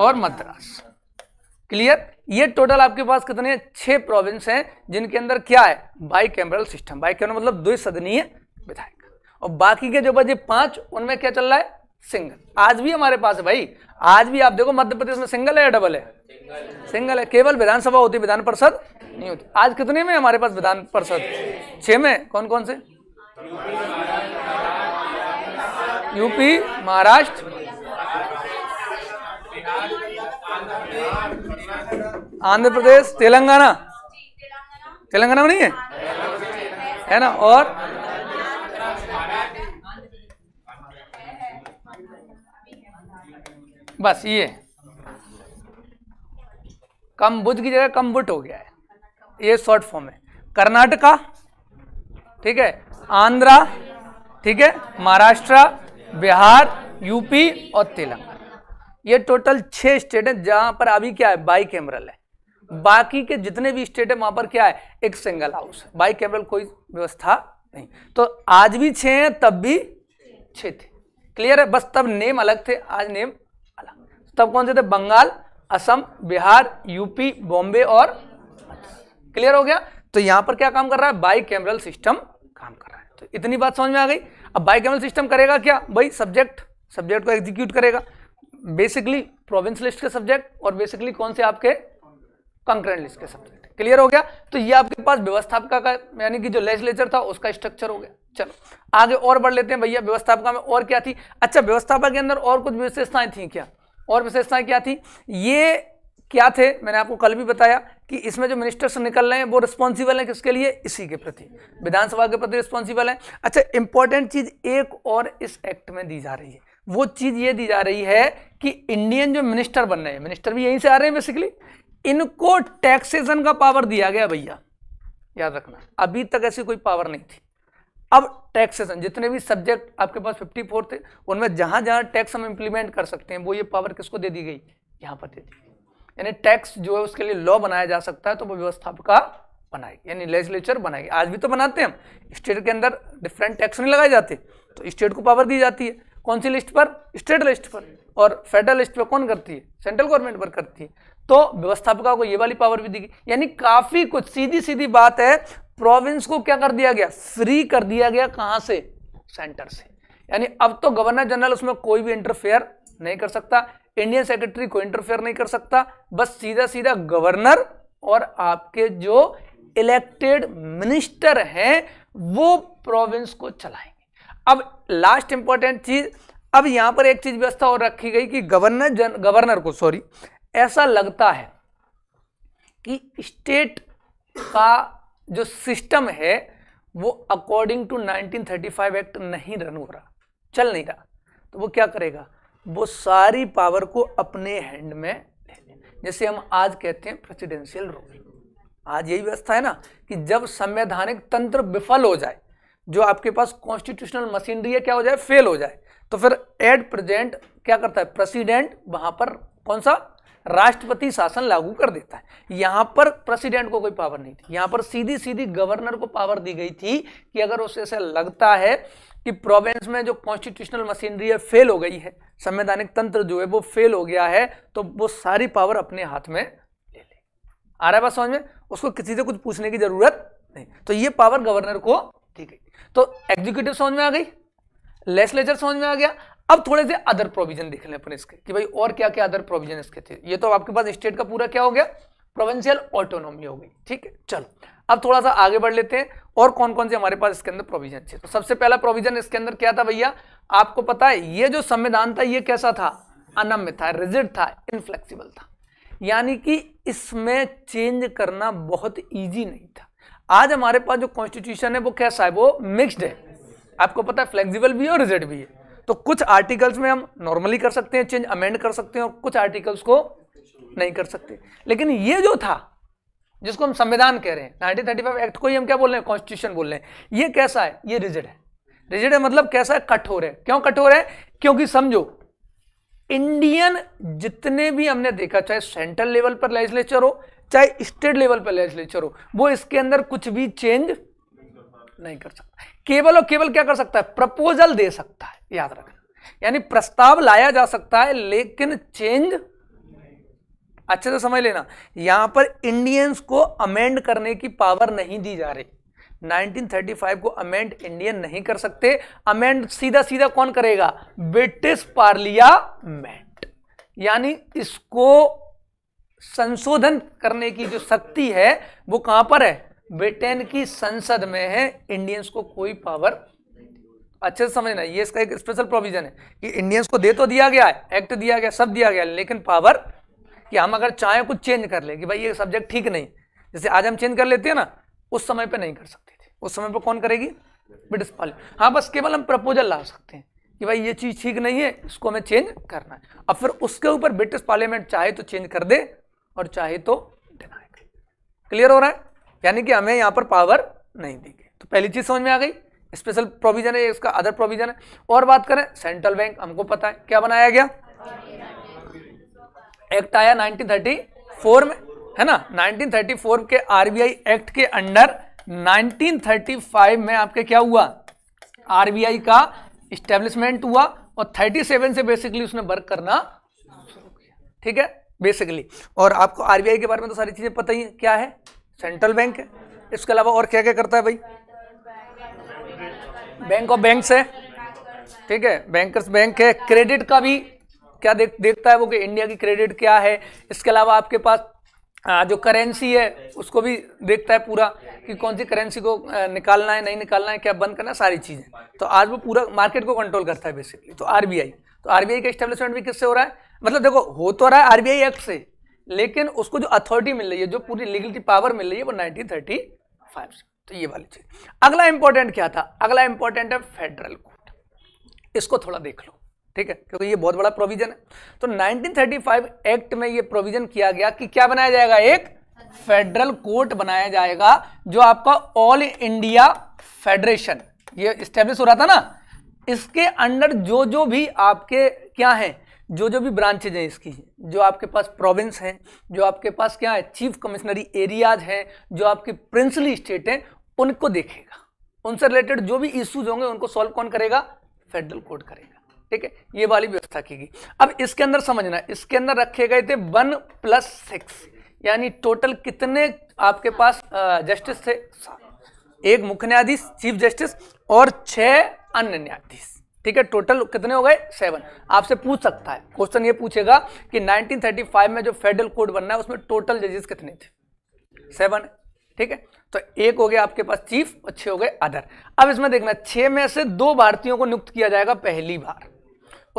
और मद्रास क्लियर ये टोटल आपके पास कितने छह प्रोविंस हैं जिनके अंदर क्या है bicameral system bicameral मतलब द्वि सदनीय विधायक और बाकी के जो बचे पांच उनमें क्या चल रहा है सिंगल आज भी हमारे पास है भाई आज भी आप देखो मध्य प्रदेश में सिंगल है या डबल है सिंगल, है केवल विधानसभा होती विधान परिषद नहीं होती आज कितने में हमारे पास विधान परिषद छ में कौन कौन से यूपी महाराष्ट्र आंध्र प्रदेश तेलंगाना तेलंगाना में नहीं है है ना और बस ये बुद्ध की जगह कम्बुट हो गया है ये शॉर्ट फॉर्म है कर्नाटका ठीक है आंध्रा ठीक है महाराष्ट्र बिहार यूपी और तेलंगाना ये टोटल छः स्टेट हैं जहाँ पर अभी क्या है बाई कैमरल है बाकी के जितने भी स्टेट है वहां पर क्या है एक सिंगल हाउस है बाई कैमरल कोई व्यवस्था नहीं तो आज भी छे हैं तब भी छे थे क्लियर है बस तब नेम अलग थे आज नेम अलग तब कौन से थे बंगाल असम बिहार यूपी बॉम्बे और क्लियर हो गया तो यहां पर क्या काम कर रहा है बाई कैमरल सिस्टम काम कर रहा है तो इतनी बात समझ में आ गई अब बाई कैमरल सिस्टम करेगा क्या भाई सब्जेक्ट सब्जेक्ट को एग्जीक्यूट करेगा बेसिकली प्रोविंस लिस्ट के सब्जेक्ट और बेसिकली कौन से आपके कंक्रेंट लिस्ट के सब्जेक्ट क्लियर हो गया तो ये आपके पास व्यवस्थापिका का यानी कि जो लेजिस्लेचर था उसका स्ट्रक्चर हो गया चलो आगे और बढ़ लेते हैं भैया व्यवस्थापिका में और क्या थी अच्छा व्यवस्थापक के अंदर और कुछ विशेषताएं थी क्या और विशेषताएं क्या थी ये क्या थे मैंने आपको कल भी बताया कि इसमें जो मिनिस्टर्स निकल रहे हैं वो रिस्पॉन्सिबल हैं किसके लिए इसी के प्रति विधानसभा के प्रति रिस्पॉन्सिबल हैं अच्छा इंपॉर्टेंट चीज़ एक और इस एक्ट में दी जा रही है वो चीज़ ये दी जा रही है कि इंडियन जो मिनिस्टर बन रहे हैं मिनिस्टर भी यहीं से आ रहे हैं बेसिकली इनको टैक्सेशन का पावर दिया गया भैया याद रखना अभी तक ऐसी कोई पावर नहीं थी अब टैक्सेशन जितने भी सब्जेक्ट आपके पास 54 थे उनमें जहां जहां टैक्स हम इंप्लीमेंट कर सकते हैं वो ये पावर किसको दे दी गई यहाँ पर दे दी गई यानी टैक्स जो है उसके लिए लॉ बनाया जा सकता है तो वो व्यवस्थापिका बनाएगी यानी लेजिस्लेचर बनाएगी आज भी तो बनाते हैं हम स्टेट के अंदर डिफरेंट टैक्स नहीं लगाए जाते तो स्टेट को पावर दी जाती है कौन सी लिस्ट पर स्टेट लिस्ट पर और फेडरल लिस्ट पर कौन करती है सेंट्रल गवर्नमेंट पर करती है तो व्यवस्थापिका को ये वाली पावर भी दी गई यानी काफी कुछ सीधी सीधी बात है प्रोविंस को क्या कर दिया गया फ्री कर दिया गया कहां से सेंटर से यानी अब तो गवर्नर जनरल उसमें कोई भी इंटरफेयर नहीं कर सकता इंडियन सेक्रेटरी को इंटरफेयर नहीं कर सकता बस सीधा सीधा गवर्नर और आपके जो इलेक्टेड मिनिस्टर हैं वो प्रोविंस को चलाएंगे अब लास्ट इंपॉर्टेंट चीज अब यहां पर एक चीज व्यवस्था और रखी गई कि गवर्नर जन गवर्नर को सॉरी ऐसा लगता है कि स्टेट का जो सिस्टम है वो अकॉर्डिंग टू 1935 एक्ट नहीं रन हो रहा चल नहीं रहा तो वो क्या करेगा वो सारी पावर को अपने हैंड में ले जैसे हम आज कहते हैं प्रेसिडेंशियल रूल आज यही व्यवस्था है ना कि जब संवैधानिक तंत्र विफल हो जाए जो आपके पास कॉन्स्टिट्यूशनल मशीनरी है क्या हो जाए फेल हो जाए तो फिर एट प्रेजेंट क्या करता है प्रेसिडेंट वहां पर कौन सा राष्ट्रपति शासन लागू कर देता है यहां पर प्रेसिडेंट को कोई पावर नहीं थी यहां पर सीधी सीधी गवर्नर को पावर दी गई थी कि अगर उसे ऐसा लगता है कि प्रोविंस में जो कॉन्स्टिट्यूशनल मशीनरी है फेल हो गई है संवैधानिक तंत्र जो है वो फेल हो गया है तो वो सारी पावर अपने हाथ में ले ले आ रहा है बात समझ में उसको किसी से कुछ पूछने की जरूरत नहीं तो ये पावर गवर्नर को दी गई तो एग्जीक्यूटिव समझ में आ गई लेजिस्लेचर समझ में आ गया अब थोड़े से अदर प्रोविजन देख लें अपने इसके कि भाई और क्या क्या अदर प्रोविजन इसके थे ये तो आपके पास स्टेट का पूरा क्या हो गया प्रोविंशियल ऑटोनॉमी हो गई ठीक है चलो अब थोड़ा सा आगे बढ़ लेते हैं और कौन कौन से हमारे पास इसके अंदर प्रोविजन थे तो सबसे पहला प्रोविजन इसके अंदर क्या था भैया आपको पता है ये जो संविधान था ये कैसा था अनम्य था रिजिड था इनफ्लेक्सीबल था यानी कि इसमें चेंज करना बहुत ईजी नहीं था आज हमारे पास जो कॉन्स्टिट्यूशन है वो कैसा है वो मिक्सड है आपको पता है फ्लेक्सिबल भी है और रिजिड भी है तो कुछ आर्टिकल्स में हम नॉर्मली कर सकते हैं चेंज अमेंड कर सकते हैं और कुछ आर्टिकल्स को नहीं कर सकते लेकिन ये जो था जिसको हम संविधान कह रहे हैं नाइनटीन थर्टी फाइव एक्ट को ही हम क्या बोल रहे हैं कॉन्स्टिट्यूशन बोल रहे हैं ये कैसा है ये रिजिड है रिजिड है मतलब कैसा है कठोर है क्यों कठोर है क्योंकि समझो इंडियन जितने भी हमने देखा चाहे सेंट्रल लेवल पर लेजिस्लेचर हो चाहे स्टेट लेवल पर लेजिस्लेचर हो वो इसके अंदर कुछ भी चेंज नहीं कर सकता केवल और केवल क्या कर सकता है प्रपोजल दे सकता है याद रखना यानी प्रस्ताव लाया जा सकता है लेकिन चेंज अच्छे से समझ लेना यहां पर इंडियंस को अमेंड करने की पावर नहीं दी जा रही 1935 को अमेंड इंडियन नहीं कर सकते अमेंड सीधा सीधा कौन करेगा ब्रिटिश पार्लियामेंट यानी इसको संशोधन करने की जो शक्ति है वो कहां पर है ब्रिटेन की संसद में है इंडियंस को कोई पावर अच्छे से समझना ये इसका एक स्पेशल प्रोविजन है कि इंडियंस को दे तो दिया गया है एक्ट दिया गया सब दिया गया लेकिन पावर कि हम अगर चाहें कुछ चेंज कर ले कि भाई ये सब्जेक्ट ठीक नहीं जैसे आज हम चेंज कर लेते हैं ना उस समय पर नहीं कर सकते थे उस समय पर कौन करेगी ब्रिटिश पार्लियामेंट हाँ बस केवल हम प्रपोजल ला सकते हैं कि भाई ये चीज़ ठीक नहीं है इसको हमें चेंज करना है अब फिर उसके ऊपर ब्रिटिश पार्लियामेंट चाहे तो चेंज कर दे और चाहे तो डिनाई क्लियर हो रहा है यानी कि हमें यहाँ पर पावर नहीं दी गई तो पहली चीज़ समझ में आ गई स्पेशल प्रोविजन है इसका अदर प्रोविजन है और बात करें सेंट्रल बैंक हमको पता है क्या बनाया गया एक्ट आया 1934 में है ना 1934 के आरबीआई एक्ट के अंडर 1935 में आपके क्या हुआ आरबीआई का स्टेब्लिशमेंट हुआ और 37 से बेसिकली उसने वर्क करना ठीक है बेसिकली और आपको आरबीआई के बारे में तो सारी चीज़ें पता ही है क्या है सेंट्रल बैंक है इसके अलावा और क्या क्या करता है भाई बैंक ऑफ बैंक है ठीक है बैंकर्स बैंक है क्रेडिट का भी क्या देख देखता है वो कि इंडिया की क्रेडिट क्या है इसके अलावा आपके पास जो करेंसी है उसको भी देखता है पूरा कि कौन सी करेंसी को निकालना है नहीं निकालना है क्या बंद करना है सारी चीज़ें तो आज वो पूरा मार्केट को कंट्रोल करता है बेसिकली तो आरबीआई तो आरबीआई का स्टेब्लिशमेंट भी किससे हो रहा है मतलब देखो हो तो रहा है आरबीआई एक्ट से लेकिन उसको जो अथॉरिटी मिल रही है जो पूरी लीगल की पावर मिल रही है वो नाइनटीन थर्टी फाइव से तो ये वाली चीज अगला इंपॉर्टेंट क्या था अगला इंपॉर्टेंट है फेडरल कोर्ट इसको थोड़ा देख लो ठीक है क्योंकि ये बहुत बड़ा प्रोविजन है तो 1935 एक्ट में ये प्रोविजन किया गया कि क्या बनाया जाएगा एक फेडरल कोर्ट बनाया जाएगा जो आपका ऑल इंडिया फेडरेशन ये स्टेब्लिश हो रहा था ना इसके अंडर जो जो भी आपके क्या है जो जो भी ब्रांचेज हैं इसकी जो आपके पास प्रोविंस हैं जो आपके पास क्या है चीफ कमिश्नरी एरियाज हैं जो आपके प्रिंसली स्टेट हैं उनको देखेगा उनसे रिलेटेड जो भी इश्यूज होंगे उनको सॉल्व कौन करेगा फेडरल कोर्ट करेगा ठीक है ये वाली व्यवस्था की गई अब इसके अंदर समझना इसके अंदर रखे गए थे वन प्लस सिक्स यानी टोटल कितने आपके पास जस्टिस थे एक मुख्य न्यायाधीश चीफ जस्टिस और छह अन्य न्यायाधीश ठीक है टोटल कितने हो गए सेवन आपसे पूछ सकता है क्वेश्चन ये पूछेगा कि 1935 में जो फेडरल कोड बनना है उसमें टोटल जजेस कितने थे सेवन ठीक है तो एक हो गया आपके पास चीफ और छह हो गए अदर अब इसमें देखना छह में से दो भारतीयों को नियुक्त किया जाएगा पहली बार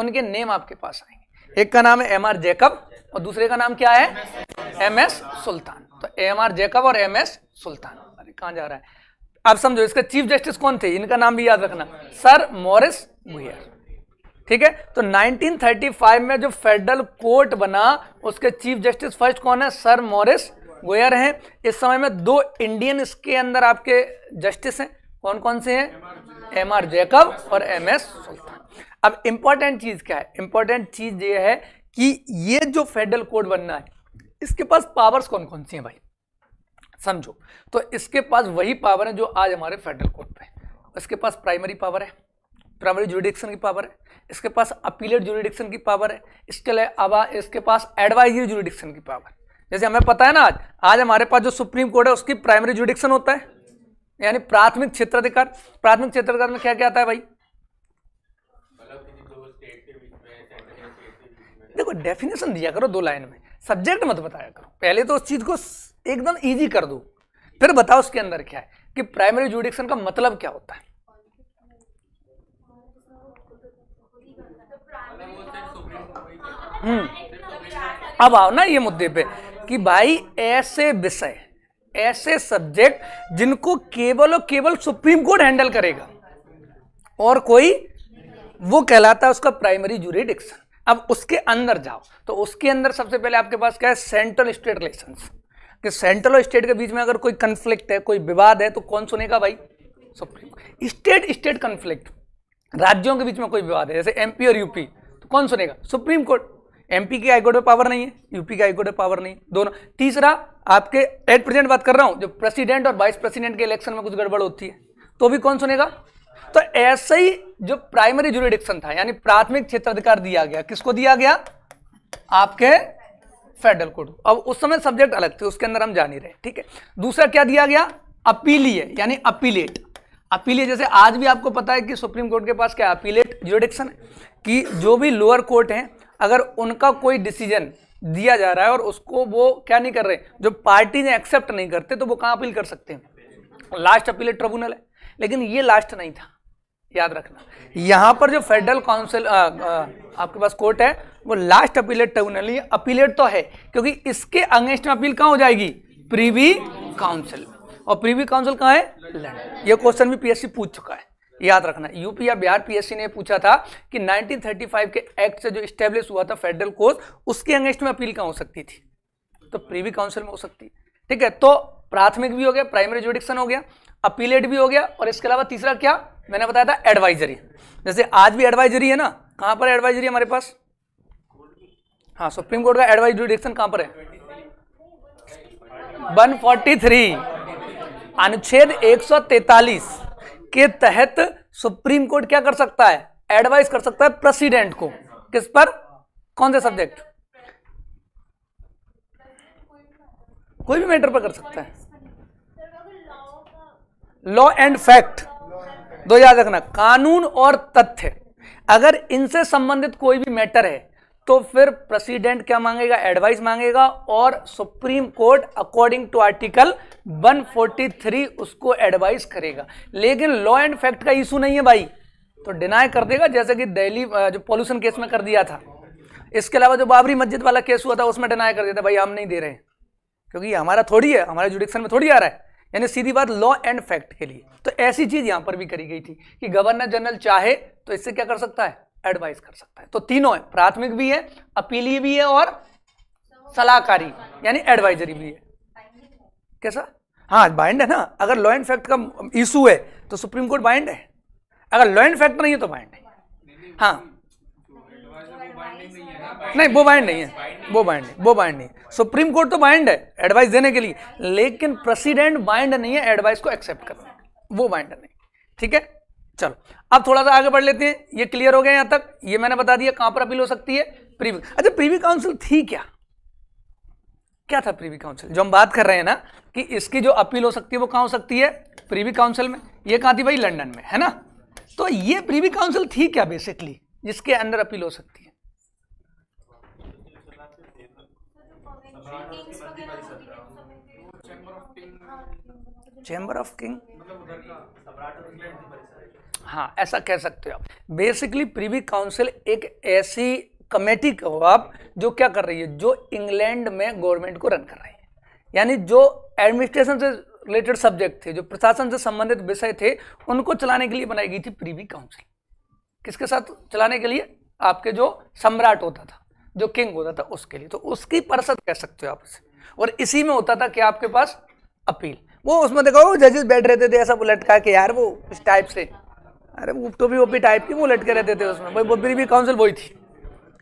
उनके नेम आपके पास आएंगे एक का नाम है एम आर जैकब और दूसरे का नाम क्या है एम एस सुल्तान तो एम आर जैकब और एम एस सुल्तान अरे कहाँ जा रहा है अब समझो इसके चीफ जस्टिस कौन थे इनका नाम भी याद रखना सर मॉरिस मुहर ठीक है तो 1935 में जो फेडरल कोर्ट बना उसके चीफ जस्टिस फर्स्ट कौन है सर मॉरिस गोयर हैं इस समय में दो इंडियन इसके अंदर आपके जस्टिस हैं कौन कौन से हैं एम आर जैकब और एम एस सुल्तान अब इम्पॉर्टेंट चीज़ क्या है इम्पॉर्टेंट चीज़ ये है कि ये जो फेडरल कोर्ट बनना है इसके पास पावर्स कौन कौन सी हैं भाई समझो तो इसके पास वही पावर है जो आज हमारे फेडरल कोर्ट पे इसके पास प्राइमरी पावर है प्राइमरी जुडिक्शन की पावर है इसके पास अपीलेट जुडिक्शन की पावर है इसके अब इसके पास एडवाइजरी जुडिक्शन की पावर जैसे हमें पता है ना आज आज हमारे पास जो सुप्रीम कोर्ट है उसकी प्राइमरी जुडिक्शन होता है यानी प्राथमिक क्षेत्राधिकार प्राथमिक क्षेत्राधिकार में क्या क्या आता है भाई देखो डेफिनेशन दिया करो दो लाइन में सब्जेक्ट मत बताया करो पहले तो उस चीज को एकदम ईजी कर दूँ फिर बताओ उसके अंदर क्या है कि प्राइमरी जुडिक्शन का मतलब क्या होता है हम्म। अब आओ ना ये मुद्दे पे कि भाई ऐसे विषय ऐसे सब्जेक्ट जिनको केवल और केवल सुप्रीम कोर्ट हैंडल करेगा और कोई वो कहलाता है उसका प्राइमरी जुरिडिक्शन अब उसके अंदर जाओ तो उसके अंदर सबसे पहले आपके पास क्या है सेंट्रल स्टेट रिलेशंस कि सेंट्रल और स्टेट के बीच में अगर कोई कन्फ्लिक्ट है कोई विवाद है तो कौन सुनेगा भाई सुप्रीम स्टेट स्टेट कन्फ्लिक्ट राज्यों के बीच में कोई विवाद है जैसे एमपी और यूपी तो कौन सुनेगा सुप्रीम कोर्ट एमपी के हाईकोर्ट में पावर नहीं है यूपी के हाईकोर्ट में पावर नहीं दोनों तीसरा आपके एट प्रेजेंट बात कर रहा हूं जो प्रेसिडेंट और वाइस प्रेसिडेंट के इलेक्शन में कुछ गड़बड़ होती है तो भी कौन सुनेगा तो ऐसे ही जो प्राइमरी जुरिडिक्शन था यानी प्राथमिक क्षेत्र अधिकार दिया गया किसको दिया गया आपके फेडरल कोड अब उस समय सब्जेक्ट अलग थे उसके अंदर हम जा नहीं रहे ठीक है दूसरा क्या दिया गया अपीलीय यानी अपीलेट अपीलीय जैसे आज भी आपको पता है कि सुप्रीम कोर्ट के पास क्या अपीलेट जुडिक्शन है कि जो भी लोअर कोर्ट हैं अगर उनका कोई डिसीजन दिया जा रहा है और उसको वो क्या नहीं कर रहे जो पार्टी ने एक्सेप्ट नहीं करते तो वो कहाँ अपील कर सकते हैं लास्ट अपीलेट ट्रिब्यूनल है लेकिन ये लास्ट नहीं था याद रखना यहाँ पर जो फेडरल काउंसिल आपके पास कोर्ट है वो लास्ट अपीलेट ट्रिब्यूनल अपीलेट तो है क्योंकि इसके अगेंस्ट में अपील कहाँ हो जाएगी प्रीवी काउंसिल और प्रीवी काउंसिल कहाँ है लंडन ये क्वेश्चन भी पीएससी पूछ चुका है याद रखना यूपी या बिहार पीएससी ने पूछा था कि 1935 के एक्ट से जो स्टेब्लिश हुआ था फेडरल कोर्ट उसके अगेंस्ट में अपील कहाँ हो सकती थी तो प्रीवी काउंसिल में हो सकती है ठीक है तो प्राथमिक भी हो गया प्राइमरी जुडिक्शन हो गया अपीलेट भी हो गया और इसके अलावा तीसरा क्या मैंने बताया था एडवाइजरी जैसे आज भी एडवाइजरी है ना कहाँ पर एडवाइजरी हमारे पास हाँ सुप्रीम कोर्ट का एडवाइजरी डिरेक्शन कहाँ पर है 143 अनुच्छेद 143 के तहत सुप्रीम कोर्ट क्या कर सकता है एडवाइस कर सकता है प्रेसिडेंट को किस पर कौन से सब्जेक्ट कोई भी मैटर पर कर सकता है लॉ एंड फैक्ट दो याद रखना कानून और तथ्य अगर इनसे संबंधित कोई भी मैटर है तो फिर प्रेसिडेंट क्या मांगेगा एडवाइस मांगेगा और supreme court according to article 143 उसको एडवाइस करेगा लेकिन लॉ एंड फैक्ट का इशू नहीं है भाई तो डिनाई कर देगा जैसे कि दिल्ली जो पॉल्यूशन केस में कर दिया था इसके अलावा जो बाबरी मस्जिद वाला केस हुआ था उसमें डिनाई कर दिया था भाई हम नहीं दे रहे क्योंकि हमारा थोड़ी है हमारे जुडिक्शन में थोड़ी आ रहा है यानी सीधी बात लॉ एंड फैक्ट के लिए तो ऐसी चीज यहां पर भी करी गई थी कि गवर्नर जनरल चाहे तो इससे क्या कर सकता है एडवाइस कर सकता है तो तीनों है प्राथमिक भी है अपीली भी है और सलाहकारी यानी एडवाइजरी भी है कैसा हाँ बाइंड है ना अगर लॉ एंड फैक्ट का इशू है तो सुप्रीम कोर्ट बाइंड है अगर लॉ एंड फैक्ट नहीं है तो बाइंड है हाँ नहीं वो बाइंड नहीं है वो बाइंड नहीं वो बाइंड नहीं सुप्रीम कोर्ट तो बाइंड है एडवाइस देने के लिए लेकिन प्रेसिडेंट बाइंड नहीं है एडवाइस को एक्सेप्ट करना वो बाइंड नहीं ठीक है चलो अब थोड़ा सा आगे बढ़ लेते हैं ये क्लियर हो गया यहां तक ये मैंने बता दिया कहां पर अपील हो सकती है प्रीवी अच्छा प्रीवी काउंसिल थी क्या क्या था प्रीवी काउंसिल जो हम बात कर रहे हैं ना कि इसकी जो अपील हो सकती है वो कहां हो सकती है प्रीवी काउंसिल में ये कहां थी भाई लंदन में है ना तो ये प्रीवी काउंसिल थी क्या बेसिकली जिसके अंदर अपील हो सकती है चैम्बर ऑफ किंग हाँ ऐसा कह सकते हो आप बेसिकली प्रीवी काउंसिल एक ऐसी कमेटी को आप जो क्या कर रही है जो इंग्लैंड में गवर्नमेंट को रन कर रही है यानी जो एडमिनिस्ट्रेशन से रिलेटेड सब्जेक्ट थे जो प्रशासन से संबंधित विषय थे उनको चलाने के लिए बनाई गई थी प्रीवी काउंसिल किसके साथ चलाने के लिए आपके जो सम्राट होता था जो किंग होता था उसके लिए तो उसकी परिषद कह सकते हो आप इसे और इसी में होता था कि आपके पास अपील वो उसमें देखो जजेस बैठ रहते थे ऐसा वो लटका के यार वो इस टाइप से अरे वो तो भी वो भी टाइप की वो लटके रहते थे उसमें भाई वो भी काउंसिल वही थी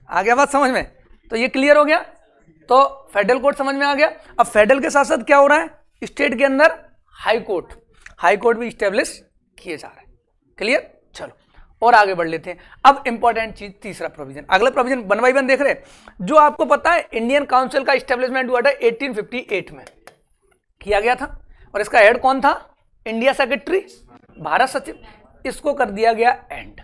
आ गया बात समझ में तो ये क्लियर हो गया तो फेडरल कोर्ट समझ में आ गया अब फेडरल के साथ साथ क्या हो रहा है स्टेट के अंदर हाई कोर्ट हाई कोर्ट भी स्टेब्लिश किए जा रहे हैं क्लियर चलो और आगे बढ़ लेते हैं अब इंपॉर्टेंट चीज तीसरा प्रोविजन अगला प्रोविजन वन बाई वन देख रहे जो आपको पता है इंडियन काउंसिल का स्टेब्लिशमेंट हुआ था एटीन में किया गया था और इसका हेड कौन था इंडिया सेक्रेटरी भारत सचिव इसको कर दिया गया एंड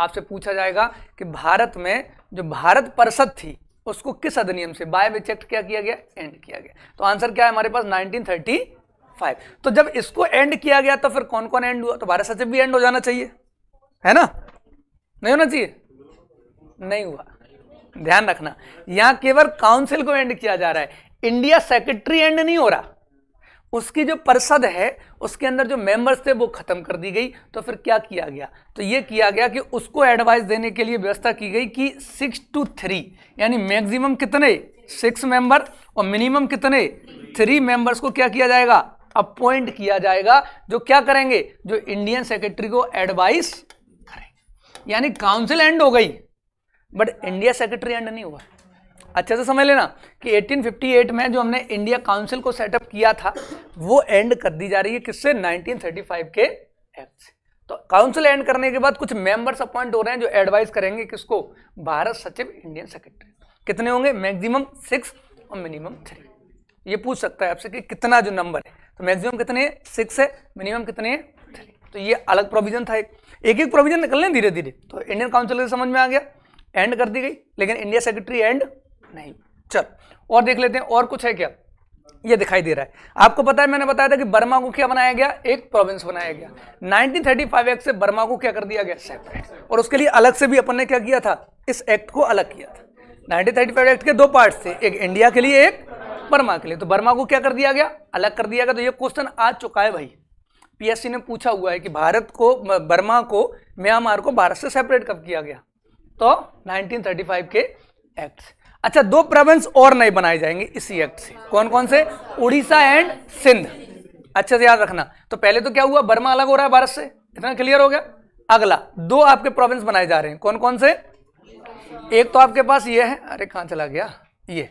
आपसे पूछा जाएगा कि भारत में जो भारत परिषद थी उसको किस अधिनियम से बाय विच एक्ट क्या किया गया एंड किया गया तो आंसर क्या है हमारे पास 1935 तो जब इसको एंड किया गया तो फिर कौन कौन एंड हुआ तो भारत सचिव भी एंड हो जाना चाहिए है ना नहीं होना चाहिए नहीं हुआ ध्यान रखना यहां केवल काउंसिल को एंड किया जा रहा है इंडिया सेक्रेटरी एंड नहीं हो रहा उसकी जो परिषद है उसके अंदर जो मेंबर्स थे वो खत्म कर दी गई तो फिर क्या किया गया तो ये किया गया कि उसको एडवाइस देने के लिए व्यवस्था की गई कि सिक्स टू थ्री यानी मैक्सिमम कितने सिक्स मेंबर और मिनिमम कितने थ्री मेंबर्स को क्या किया जाएगा अपॉइंट किया जाएगा जो क्या करेंगे जो इंडियन सेक्रेटरी को एडवाइस यानी काउंसिल एंड हो गई बट इंडिया सेक्रेटरी एंड नहीं हुआ अच्छे से समझ लेना कि 1858 में जो हमने इंडिया काउंसिल को सेटअप किया था वो एंड कर दी जा रही है किससे 1935 के एक्ट से तो काउंसिल एंड करने के बाद कुछ मेंबर्स अपॉइंट हो रहे हैं जो एडवाइस करेंगे किसको भारत सचिव इंडियन सेक्रेटरी कितने होंगे मैक्सिमम सिक्स और मिनिमम थ्री ये पूछ सकता है आपसे कि कितना जो नंबर है तो मैक्सिमम कितने सिक्स है मिनिमम कितने तो ये अलग प्रोविजन था एक एक, एक प्रोविजन निकल लें धीरे धीरे तो इंडियन काउंसिल के समझ में आ गया एंड कर दी गई लेकिन इंडिया सेक्रेटरी एंड नहीं चल और देख लेते हैं और कुछ है क्या ये दिखाई दे रहा है आपको पता है मैंने बताया था कि बर्मा को क्या बनाया गया एक प्रोविंस बनाया गया 1935 एक्ट से बर्मा को क्या कर दिया गया सेपरेट और उसके लिए अलग से भी अपन ने क्या किया था इस एक्ट को अलग किया था 1935 एक्ट के दो पार्ट थे एक इंडिया के लिए एक बर्मा के लिए तो बर्मा को क्या कर दिया गया अलग कर दिया गया तो ये क्वेश्चन आ चुका है भाई पीएससी ने पूछा हुआ है कि भारत को बर्मा को म्यांमार को भारत से सेपरेट कब किया गया तो 1935 के एक्ट अच्छा दो प्रोविंस और नए बनाए जाएंगे इसी एक्ट से कौन कौन से उड़ीसा एंड सिंध अच्छे से याद रखना तो पहले तो क्या हुआ बर्मा अलग हो रहा है भारत से इतना क्लियर हो गया अगला दो आपके प्रोविंस बनाए जा रहे हैं कौन कौन से एक तो आपके पास ये है अरे कहाँ चला गया ये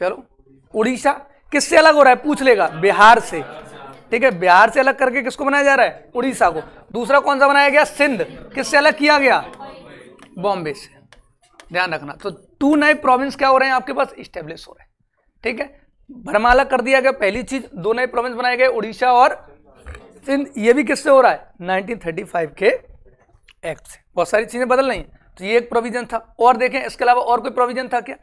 चलो उड़ीसा किससे अलग हो रहा है पूछ लेगा बिहार से ठीक है बिहार से अलग करके किसको बनाया जा रहा है उड़ीसा को दूसरा कौन सा बनाया गया सिंध किससे अलग किया गया बॉम्बे से ध्यान रखना तो टू नए प्रोविंस क्या हो रहे हैं आपके पास स्टेब्लिश हो रहे हैं ठीक है भरमा अलग कर दिया गया पहली चीज दो नए प्रोविंस बनाए गए उड़ीसा और सिंध ये भी किससे हो रहा है 1935 के एक्ट से बहुत सारी चीजें बदल रही हैं तो ये एक प्रोविजन था और देखें इसके अलावा और कोई प्रोविजन था क्या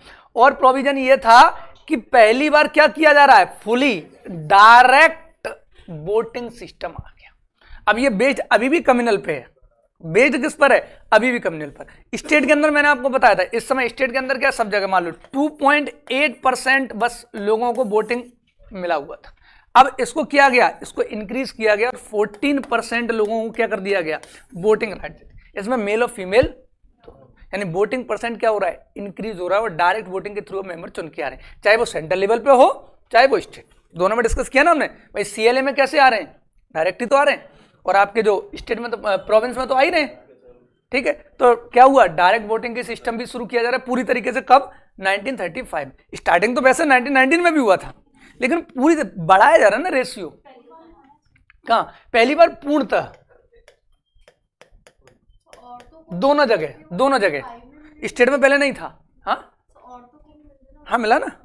और प्रोविजन ये था कि पहली बार क्या किया जा रहा है फुली डायरेक्ट वोटिंग सिस्टम आ गया अब ये बेस्ड अभी भी कम्युनल पे है बेस्ड किस पर है अभी भी कम्युनल पर स्टेट के अंदर मैंने आपको बताया था इस समय स्टेट के अंदर क्या सब जगह मान लो एट परसेंट बस लोगों को वोटिंग मिला हुआ था अब इसको किया गया इसको इंक्रीज किया गया और 14 परसेंट लोगों को क्या कर दिया गया वोटिंग राइट इसमें मेल और फीमेल यानी वोटिंग परसेंट क्या हो रहा है इंक्रीज हो रहा है और डायरेक्ट वोटिंग के थ्रू मेंबर चुन के आ रहे हैं चाहे वो सेंट्रल लेवल पे हो चाहे वो स्टेट दोनों में डिस्कस किया ना हमने भाई सी में कैसे आ रहे हैं डायरेक्टली तो आ रहे हैं और आपके जो स्टेट में तो प्रोविंस में तो आ ही रहे हैं ठीक है तो क्या हुआ डायरेक्ट वोटिंग के सिस्टम भी शुरू किया जा रहा है पूरी तरीके से कब 1935 स्टार्टिंग तो वैसे 1919 में भी हुआ था लेकिन पूरी बढ़ाया जा रहा है ना रेशियो कहा पहली बार पूर्णतः दोनों जगह दोनों जगह स्टेट में पहले नहीं था हाँ हाँ मिला ना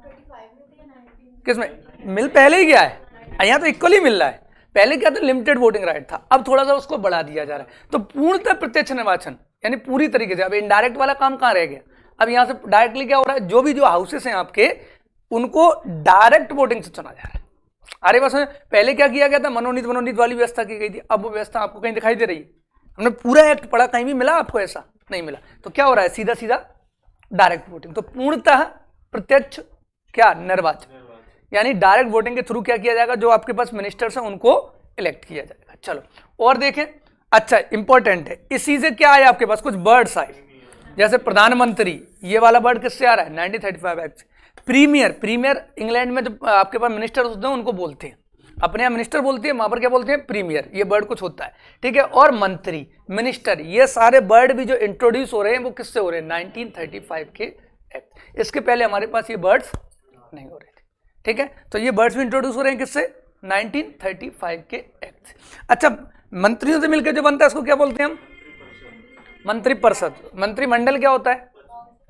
किसमें मिल पहले ही गया है यहाँ तो इक्वली मिल रहा है पहले क्या था लिमिटेड वोटिंग राइट था अब थोड़ा सा उसको बढ़ा दिया जा रहा है तो पूर्णतः प्रत्यक्ष निर्वाचन यानी पूरी तरीके से अब इनडायरेक्ट वाला काम कहाँ रह गया अब यहाँ से डायरेक्टली क्या हो रहा है जो भी जो हाउसेस हैं आपके उनको डायरेक्ट वोटिंग से चुना जा रहा है अरे बस पहले क्या किया गया था मनोनीत मनोनीत वाली व्यवस्था की गई थी अब वो व्यवस्था आपको कहीं दिखाई दे रही है हमने पूरा एक्ट पढ़ा कहीं भी मिला आपको ऐसा नहीं मिला तो क्या हो रहा है सीधा सीधा डायरेक्ट वोटिंग तो पूर्णतः प्रत्यक्ष क्या निर्वाचन यानी डायरेक्ट वोटिंग के थ्रू क्या किया जाएगा जो आपके पास मिनिस्टर्स हैं उनको इलेक्ट किया जाएगा चलो और देखें अच्छा इंपॉर्टेंट है इसी से क्या आया आपके पास कुछ बर्ड्स आए जैसे प्रधानमंत्री ये वाला बर्ड किससे आ रहा है nineteen thirty five act premier premier England में जो आपके पास मिनिस्टर होते हैं उनको बोलते हैं अपने यहाँ मिनिस्टर बोलते हैं वहां पर क्या बोलते हैं प्रीमियर ये बर्ड कुछ होता है ठीक है और मंत्री मिनिस्टर ये सारे बर्ड भी जो इंट्रोड्यूस हो रहे हैं वो किससे हो रहे हैं नाइनटीन के एक्ट इसके पहले हमारे पास ये बर्ड्स नहीं हो रहे ठीक है तो ये बर्ड्स भी इंट्रोड्यूस हो रहे हैं किससे 1935 के एक्ट से अच्छा मंत्रियों से मिलकर जो बनता है इसको क्या बोलते हैं हम मंत्री परिषद मंत्रिमंडल क्या होता है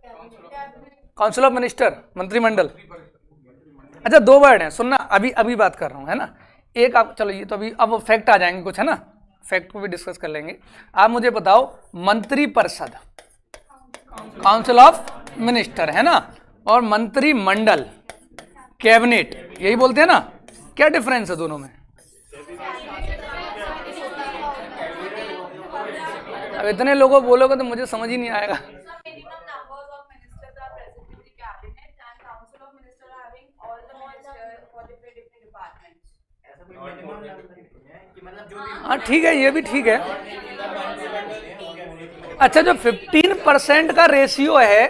काउंसिल ऑफ मिनिस्टर मंत्रिमंडल अच्छा दो वर्ड हैं सुनना अभी अभी बात कर रहा हूँ है ना एक आप चलो ये तो अभी अब फैक्ट आ जाएंगे कुछ है ना फैक्ट को भी डिस्कस कर लेंगे आप मुझे बताओ मंत्रिपरिषद काउंसिल ऑफ मिनिस्टर है ना और मंत्रिमंडल कैबिनेट यही बोलते हैं ना क्या डिफरेंस है दोनों में अब इतने लोगों बोलोगे तो मुझे समझ ही नहीं आएगा हाँ ठीक है ये भी ठीक है अच्छा जो 15 परसेंट का रेशियो है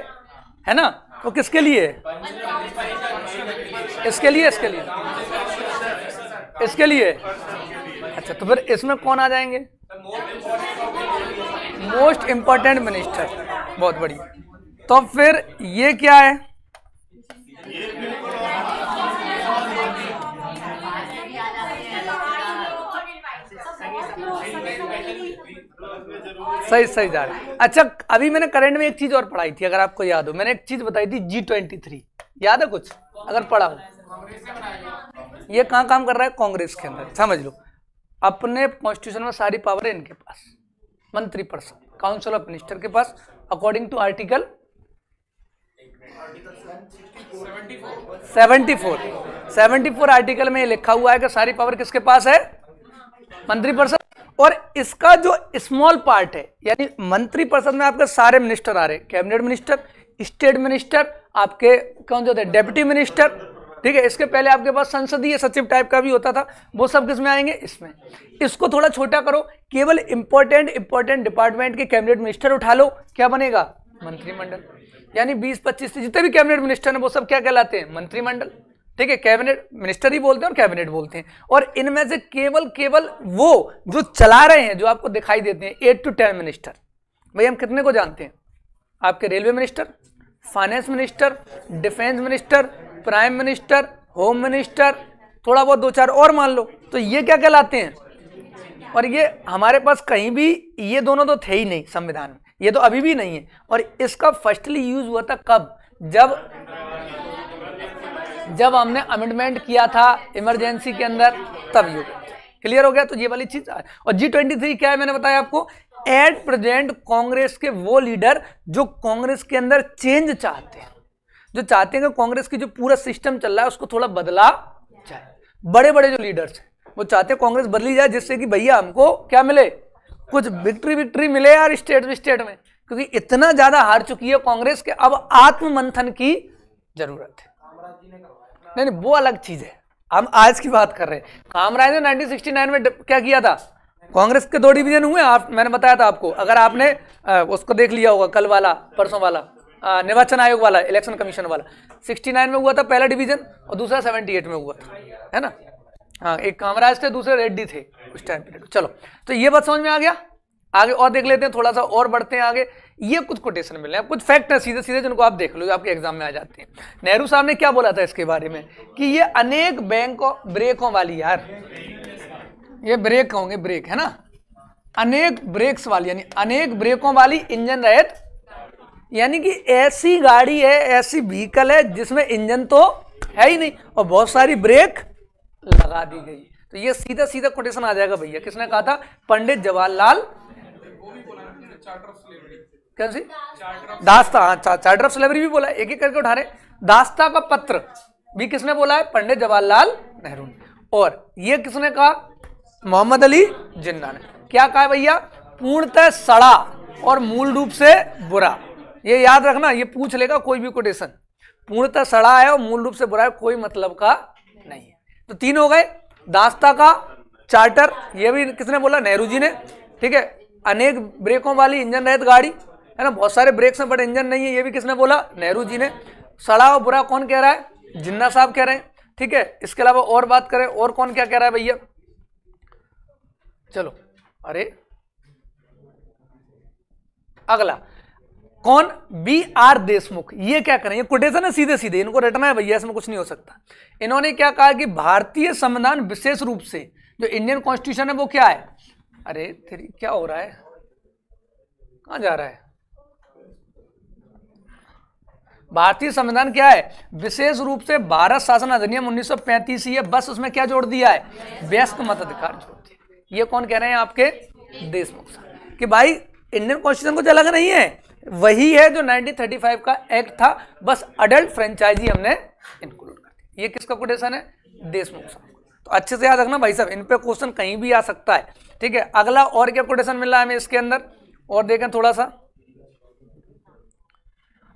है ना वो तो किसके लिए इसके लिए इसके लिए इसके लिए अच्छा तो फिर इसमें कौन आ जाएंगे मोस्ट इंपॉर्टेंट मिनिस्टर बहुत बढ़िया तो फिर ये क्या है सही सही जा रहा अच्छा अभी मैंने करंट में एक चीज और पढ़ाई थी अगर आपको याद हो मैंने एक चीज बताई थी जी ट्वेंटी थ्री याद है कुछ अगर पढ़ा हो ये कहाँ काम कर रहा है कांग्रेस के अंदर समझ लो अपने कॉन्स्टिट्यूशन में सारी पावर है इनके पास मंत्री परिषद काउंसिल ऑफ मिनिस्टर के पास according to article seventy four seventy four article में लिखा हुआ है कि सारी पावर किसके पास है मंत्री परिषद और इसका जो स्मॉल पार्ट है यानी मंत्रिपरिषद में आपके सारे मिनिस्टर आ रहे हैं कैबिनेट मिनिस्टर स्टेट मिनिस्टर आपके कौन जो थे डेप्यूटी मिनिस्टर ठीक है इसके पहले आपके पास संसदीय सचिव टाइप का भी होता था वो सब किस में आएंगे इसमें इसको थोड़ा छोटा करो केवल इंपॉर्टेंट इंपॉर्टेंट डिपार्टमेंट के कैबिनेट मिनिस्टर उठा लो क्या बनेगा मंत्रिमंडल यानी 20-25 से जितने भी कैबिनेट मिनिस्टर हैं वो सब क्या कहलाते हैं मंत्रिमंडल ठीक है कैबिनेट मिनिस्टर ही बोलते हैं और कैबिनेट बोलते हैं और इनमें से केवल केवल वो जो चला रहे हैं जो आपको दिखाई देते हैं एट टू टेन मिनिस्टर भाई हम कितने को जानते हैं आपके railway minister finance minister defence minister prime minister home minister थोड़ा बहुत दो चार और मान लो तो ये क्या कहलाते हैं और ये हमारे पास कहीं भी ये दोनों तो थे ही नहीं संविधान में ये तो अभी भी नहीं है और इसका फर्स्टली यूज हुआ था कब जब जब हमने अमेंडमेंट किया था इमरजेंसी के अंदर तब ये क्लियर हो गया तो ये वाली चीज और जी ट्वेंटी थ्री क्या है मैंने बताया आपको एट प्रेजेंट कांग्रेस के वो लीडर जो कांग्रेस के अंदर चेंज चाहते हैं जो चाहते हैं कि कांग्रेस की जो पूरा सिस्टम चल रहा है उसको थोड़ा बदला जाए बड़े बड़े जो लीडर्स हैं वो चाहते हैं कांग्रेस बदली जाए जिससे कि भैया हमको क्या मिले कुछ विक्ट्री विक्ट्री मिले यार स्टेट स्टेट में क्योंकि इतना ज्यादा हार चुकी है कांग्रेस के अब आत्ममंथन की जरूरत है नहीं नहीं वो अलग चीज़ है हम आज की बात कर रहे हैं कामराज ने 1969 में क्या किया था कांग्रेस के दो डिवीजन हुए आप मैंने बताया था आपको अगर आपने आ, उसको देख लिया होगा कल वाला परसों वाला निर्वाचन आयोग वाला इलेक्शन कमीशन वाला 69 में हुआ था पहला डिवीजन और दूसरा 78 में हुआ था है ना हाँ एक कामराज थे दूसरे रेड्डी थे उस टाइम पीरियड चलो तो ये बात समझ में आ गया आगे और देख लेते हैं थोड़ा सा और बढ़ते हैं आगे ये कुछ कोटेशन मिले हैं कुछ फैक्ट हैं सीधे सीधे जिनको आप देख लो जो आपके एग्जाम में आ जाते हैं नेहरू साहब ने क्या बोला था इसके बारे में कि ये अनेक बैंक ब्रेकों वाली यार ये ब्रेक होंगे ब्रेक है ना अनेक ब्रेक्स वाली यानी अनेक ब्रेकों वाली इंजन रहित तो- यानी कि ऐसी गाड़ी है ऐसी व्हीकल है जिसमें इंजन तो है ही नहीं और बहुत सारी ब्रेक लगा दी गई तो ये सीधा सीधा कोटेशन आ जाएगा भैया किसने कहा था पंडित जवाहरलाल कौन सी दास्ता हाँ चार्टर ऑफ स्लेवरी भी बोला एक एक करके उठा रहे दास्ता का पत्र भी किसने बोला है पंडित जवाहरलाल नेहरू ने और ये किसने कहा मोहम्मद अली जिन्ना ने क्या कहा भैया पूर्णतः सड़ा और मूल रूप से बुरा ये याद रखना ये पूछ लेगा कोई भी कोटेशन पूर्णतः सड़ा है और मूल रूप से बुरा है कोई मतलब का नहीं है तो तीन हो गए दास्ता का चार्टर ये भी किसने बोला नेहरू जी ने ठीक है अनेक ब्रेकों वाली इंजन रहित गाड़ी है ना बहुत सारे ब्रेक्स हैं बट इंजन नहीं है ये भी किसने बोला नेहरू जी ने सड़ा और बुरा कौन कह रहा है जिन्ना साहब कह रहे हैं ठीक है इसके अलावा और बात करें और कौन क्या कह रहा है भैया चलो अरे अगला कौन बी आर देशमुख ये क्या करें ये कोटेशन है सीधे सीधे इनको रटना है भैया इसमें कुछ नहीं हो सकता इन्होंने क्या कहा कि भारतीय संविधान विशेष रूप से जो इंडियन कॉन्स्टिट्यूशन है वो क्या है अरे तेरी क्या हो रहा है कहाँ जा रहा है भारतीय संविधान क्या है विशेष रूप से भारत शासन अधिनियम उन्नीस ही है बस उसमें क्या जोड़ दिया है व्यस्त मताधिकार जोड़ दिया ये कौन कह रहे हैं आपके देशमुख साहब कि भाई इंडियन कॉन्स्टिट्यूशन कुछ अलग नहीं है वही है जो 1935 का एक्ट था बस अडल्ट फ्रेंचाइजी हमने इंक्लूड कर दिया ये किसका कोटेशन है देशमुख साहब तो अच्छे से याद रखना भाई साहब इन पर क्वेश्चन कहीं भी आ सकता है ठीक है अगला और क्या कोटेशन मिल रहा है हमें इसके अंदर और देखें थोड़ा सा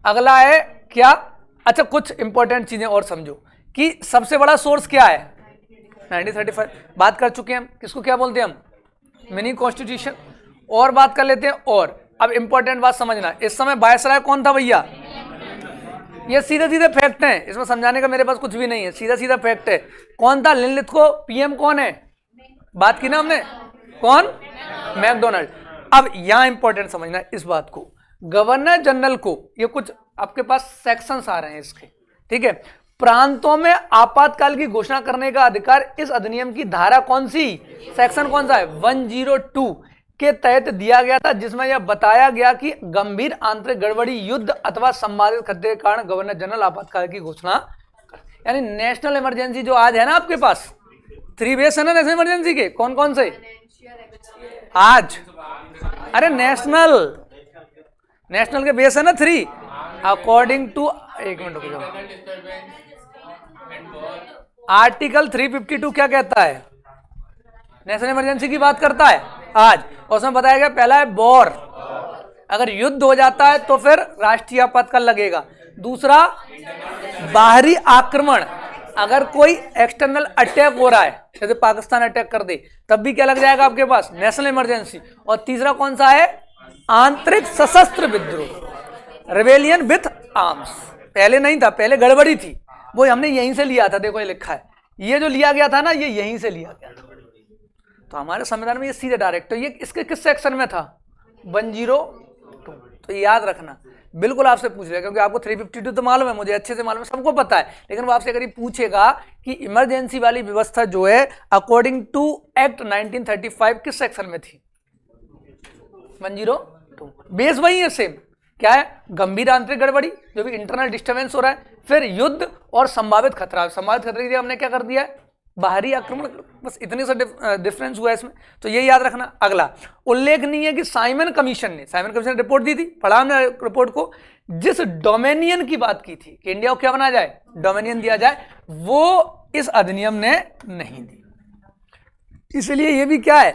अगला है क्या अच्छा कुछ इंपॉर्टेंट चीज़ें और समझो कि सबसे बड़ा सोर्स क्या है 1935 बात कर चुके हैं हम किसको क्या बोलते हैं हम मिनी कॉन्स्टिट्यूशन और बात कर लेते हैं और अब इंपॉर्टेंट बात समझना इस समय बायसराय कौन था भैया ये सीधे सीधे फैक्ट हैं इसमें समझाने का मेरे पास कुछ भी नहीं है सीधा सीधा फैक्ट है कौन था लिनलिथ को पीएम कौन है बात की ना हमने कौन मैकडोनल्ड अब यहां इंपॉर्टेंट समझना इस बात को गवर्नर जनरल को ये कुछ आपके पास सेक्शन आ रहे हैं इसके ठीक है प्रांतों में आपातकाल की घोषणा करने का अधिकार इस अधिनियम की धारा कौन सी सेक्शन कौन सा है 102 के तहत दिया गया था जिसमें यह बताया गया कि गंभीर आंतरिक गड़बड़ी युद्ध अथवा संबाधित खतरे के कारण गवर्नर जनरल आपातकाल की घोषणा यानी नेशनल इमरजेंसी जो आज है ना आपके पास थ्री बेस है ना नेशनल इमरजेंसी के कौन कौन से आज अरे नेशनल नेशनल के बेस है ना थ्री अकॉर्डिंग टू एक मिनट रुक जाओ आर्टिकल 352 क्या कहता है नेशनल इमरजेंसी की बात करता है आज और उसमें बताया गया पहला है बॉर अगर युद्ध हो जाता है तो फिर राष्ट्रीय आपातकाल लगेगा दूसरा बाहरी आक्रमण अगर कोई एक्सटर्नल अटैक हो रहा है जैसे पाकिस्तान अटैक कर दे तब भी क्या लग जाएगा आपके पास नेशनल इमरजेंसी और तीसरा कौन सा है आंतरिक सशस्त्र विद्रोह रेवेलियन विथ आर्म्स पहले नहीं था पहले गड़बड़ी थी वो हमने यहीं से लिया था देखो ये लिखा है ये जो लिया गया था ना ये यहीं से लिया गया था तो हमारे संविधान में ये सीधे डायरेक्ट तो ये इसके किस सेक्शन में था वन जीरो टू तो याद रखना बिल्कुल आपसे पूछ रहे क्योंकि आपको थ्री फिफ्टी टू तो मालूम है मुझे अच्छे से मालूम है सबको पता है लेकिन वो आपसे अगर ये पूछेगा कि इमरजेंसी वाली व्यवस्था जो है अकॉर्डिंग टू एक्ट 1935 किस सेक्शन में थी वन जीरो बेस वही है सेम क्या है गंभीर आंतरिक गड़बड़ी जो भी इंटरनल डिस्टर्बेंस हो रहा है फिर युद्ध और संभावित खतरा संभावित खतरे के लिए हमने क्या कर दिया है बाहरी आक्रमण बस इतने सा डिफरेंस हुआ है इसमें तो ये याद रखना अगला उल्लेखनीय है कि साइमन कमीशन ने साइमन कमीशन ने रिपोर्ट दी थी पढ़ा हमने रिपोर्ट को जिस डोमेनियन की बात की थी कि इंडिया को क्या बनाया जाए डोमिनियन दिया जाए वो इस अधिनियम ने नहीं दी इसलिए ये भी क्या है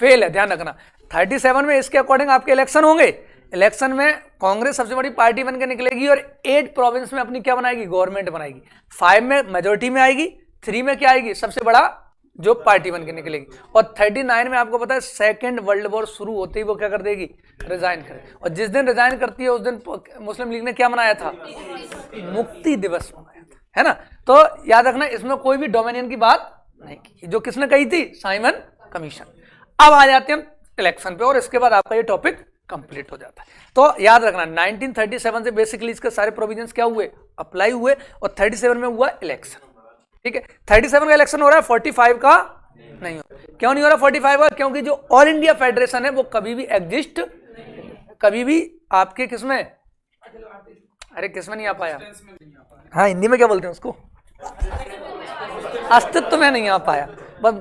फेल है ध्यान रखना 37 में इसके अकॉर्डिंग आपके इलेक्शन होंगे इलेक्शन में कांग्रेस सबसे बड़ी पार्टी बनकर निकलेगी और एट प्रोविंस में अपनी क्या बनाएगी गवर्नमेंट बनाएगी फाइव में मेजोरिटी में आएगी थ्री में क्या आएगी सबसे बड़ा जो पार्टी बनकर निकलेगी और थर्टी नाइन में आपको पता है सेकेंड वर्ल्ड वॉर शुरू होते ही वो क्या कर देगी रिजाइन करे और जिस दिन रिजाइन करती है उस दिन मुस्लिम लीग ने क्या मनाया था मुक्ति दिवस मनाया था है ना तो याद रखना इसमें कोई भी डोमिनियन की बात नहीं की जो किसने कही थी साइमन कमीशन अब आ जाते हैं इलेक्शन पे और इसके बाद आपका ये टॉपिक कंप्लीट हो जाता है तो याद रखना 1937 से बेसिकली इसके सारे प्रोविजंस क्या हुए अप्लाई हुए और 37 में हुआ इलेक्शन ठीक है 37 का इलेक्शन हो रहा है 45 का नहीं नहीं हो क्यों नहीं हो रहा 45 का क्योंकि जो ऑल इंडिया फेडरेशन है वो कभी भी एग्जिस्ट कभी भी आपके किसमें अरे किसमें नहीं आ पाया हाँ हिंदी में क्या बोलते हैं उसको अस्तित्व में नहीं आ पाया बस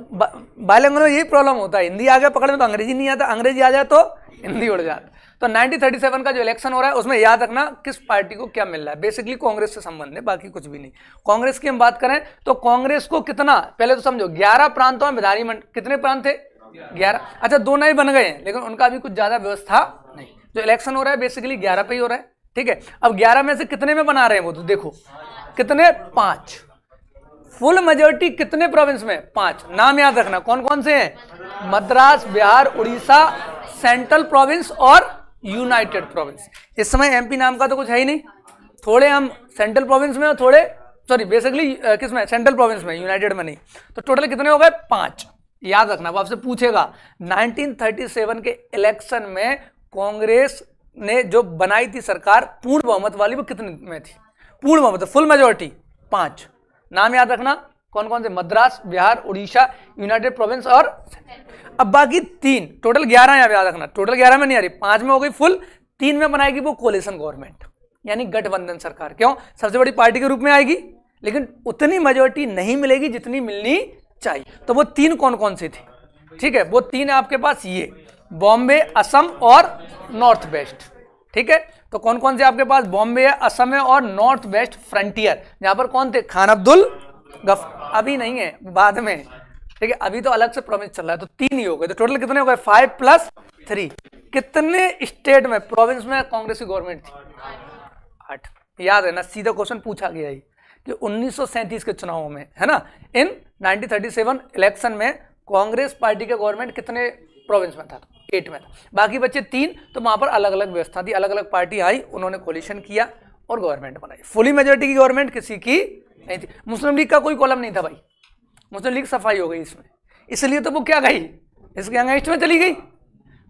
बायलैंग्वेज में यही प्रॉब्लम होता है हिंदी आ गया पकड़ में तो अंग्रेजी नहीं आता अंग्रेजी आ जाए तो हिंदी उड़ जाती तो 1937 का जो इलेक्शन हो रहा है उसमें याद रखना किस पार्टी को क्या मिल रहा है बेसिकली कांग्रेस से संबंध है बाकी कुछ भी नहीं कांग्रेस की हम बात करें तो कांग्रेस को कितना पहले तो समझो 11 प्रांतों में विधानी मंडल कितने प्रांत थे 11 अच्छा दो नए बन गए हैं लेकिन उनका अभी कुछ ज्यादा व्यवस्था नहीं जो इलेक्शन हो रहा है बेसिकली ग्यारह पे ही हो रहा है ठीक है अब ग्यारह में से कितने में बना रहे हैं वो तो देखो कितने पांच फुल मेजोरिटी कितने प्रोविंस में पांच नाम याद रखना कौन कौन से हैं मद्रास बिहार उड़ीसा सेंट्रल प्रोविंस और यूनाइटेड प्रोविंस इस समय एमपी नाम का तो कुछ है ही नहीं थोड़े हम सेंट्रल प्रोविंस में और थोड़े सॉरी बेसिकली किस में सेंट्रल प्रोविंस में यूनाइटेड में नहीं तो टोटल कितने हो गए पांच याद रखना वो आपसे पूछेगा 1937 के इलेक्शन में कांग्रेस ने जो बनाई थी सरकार पूर्ण बहुमत वाली वो कितने में थी पूर्ण बहुमत फुल मेजोरिटी पांच नाम याद रखना कौन कौन से मद्रास बिहार उड़ीसा यूनाइटेड प्रोविंस और अब बाकी तीन टोटल ग्यारह यहाँ याद रखना टोटल ग्यारह में नहीं आ रही पांच में हो गई फुल तीन में बनाएगी वो कोलेशन गवर्नमेंट यानी गठबंधन सरकार क्यों सबसे बड़ी पार्टी के रूप में आएगी लेकिन उतनी मेजोरिटी नहीं मिलेगी जितनी मिलनी चाहिए तो वो तीन कौन कौन सी थी ठीक है वो तीन आपके पास ये बॉम्बे असम और नॉर्थ वेस्ट ठीक है तो कौन कौन से आपके पास बॉम्बे है असम है और नॉर्थ वेस्ट फ्रंटियर यहाँ पर कौन थे खान अब्दुल गफ अभी नहीं है बाद में ठीक है अभी तो अलग से प्रोविंस चल रहा है तो तीन ही हो गए तो टोटल कितने हो गए फाइव प्लस थ्री कितने स्टेट में प्रोविंस में कांग्रेस की गवर्नमेंट थी आठ याद है ना सीधा क्वेश्चन पूछा गया ही कि उन्नीस के चुनावों में है ना इन 1937 इलेक्शन में कांग्रेस पार्टी का गवर्नमेंट कितने प्रोविंस में था एट में था बाकी बच्चे तीन तो वहां पर अलग अलग व्यवस्था थी अलग अलग पार्टी आई उन्होंने कोलिशन किया और गवर्नमेंट बनाई फुली मेजोरिटी की गवर्नमेंट किसी की नहीं थी मुस्लिम लीग का कोई कॉलम नहीं था भाई मुस्लिम लीग सफाई हो गई इसमें इसलिए तो वो क्या गई इसके अंगेस्ट में चली गई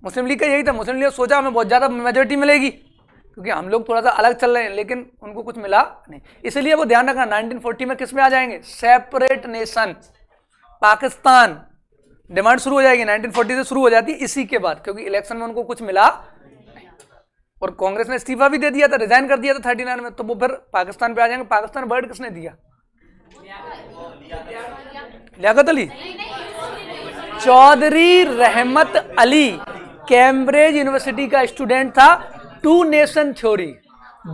मुस्लिम लीग का यही था मुस्लिम लीग सोचा हमें बहुत ज़्यादा मेजोरिटी मिलेगी क्योंकि हम लोग थोड़ा सा अलग चल रहे हैं लेकिन उनको कुछ मिला नहीं इसलिए वो ध्यान रखना 1940 में किस में आ जाएंगे सेपरेट नेशन पाकिस्तान डिमांड शुरू हो जाएगी 1940 से शुरू हो जाती है इसी के बाद क्योंकि इलेक्शन में उनको कुछ मिला और कांग्रेस ने इस्तीफा भी दे दिया था रिजाइन कर दिया था थर्टी नाइन में तो वो फिर पाकिस्तान पर आ जाएंगे पाकिस्तान वर्ड किसने दिया लियाकत अली चौधरी रहमत अली कैम्ब्रिज यूनिवर्सिटी का स्टूडेंट था टू नेशन थ्योरी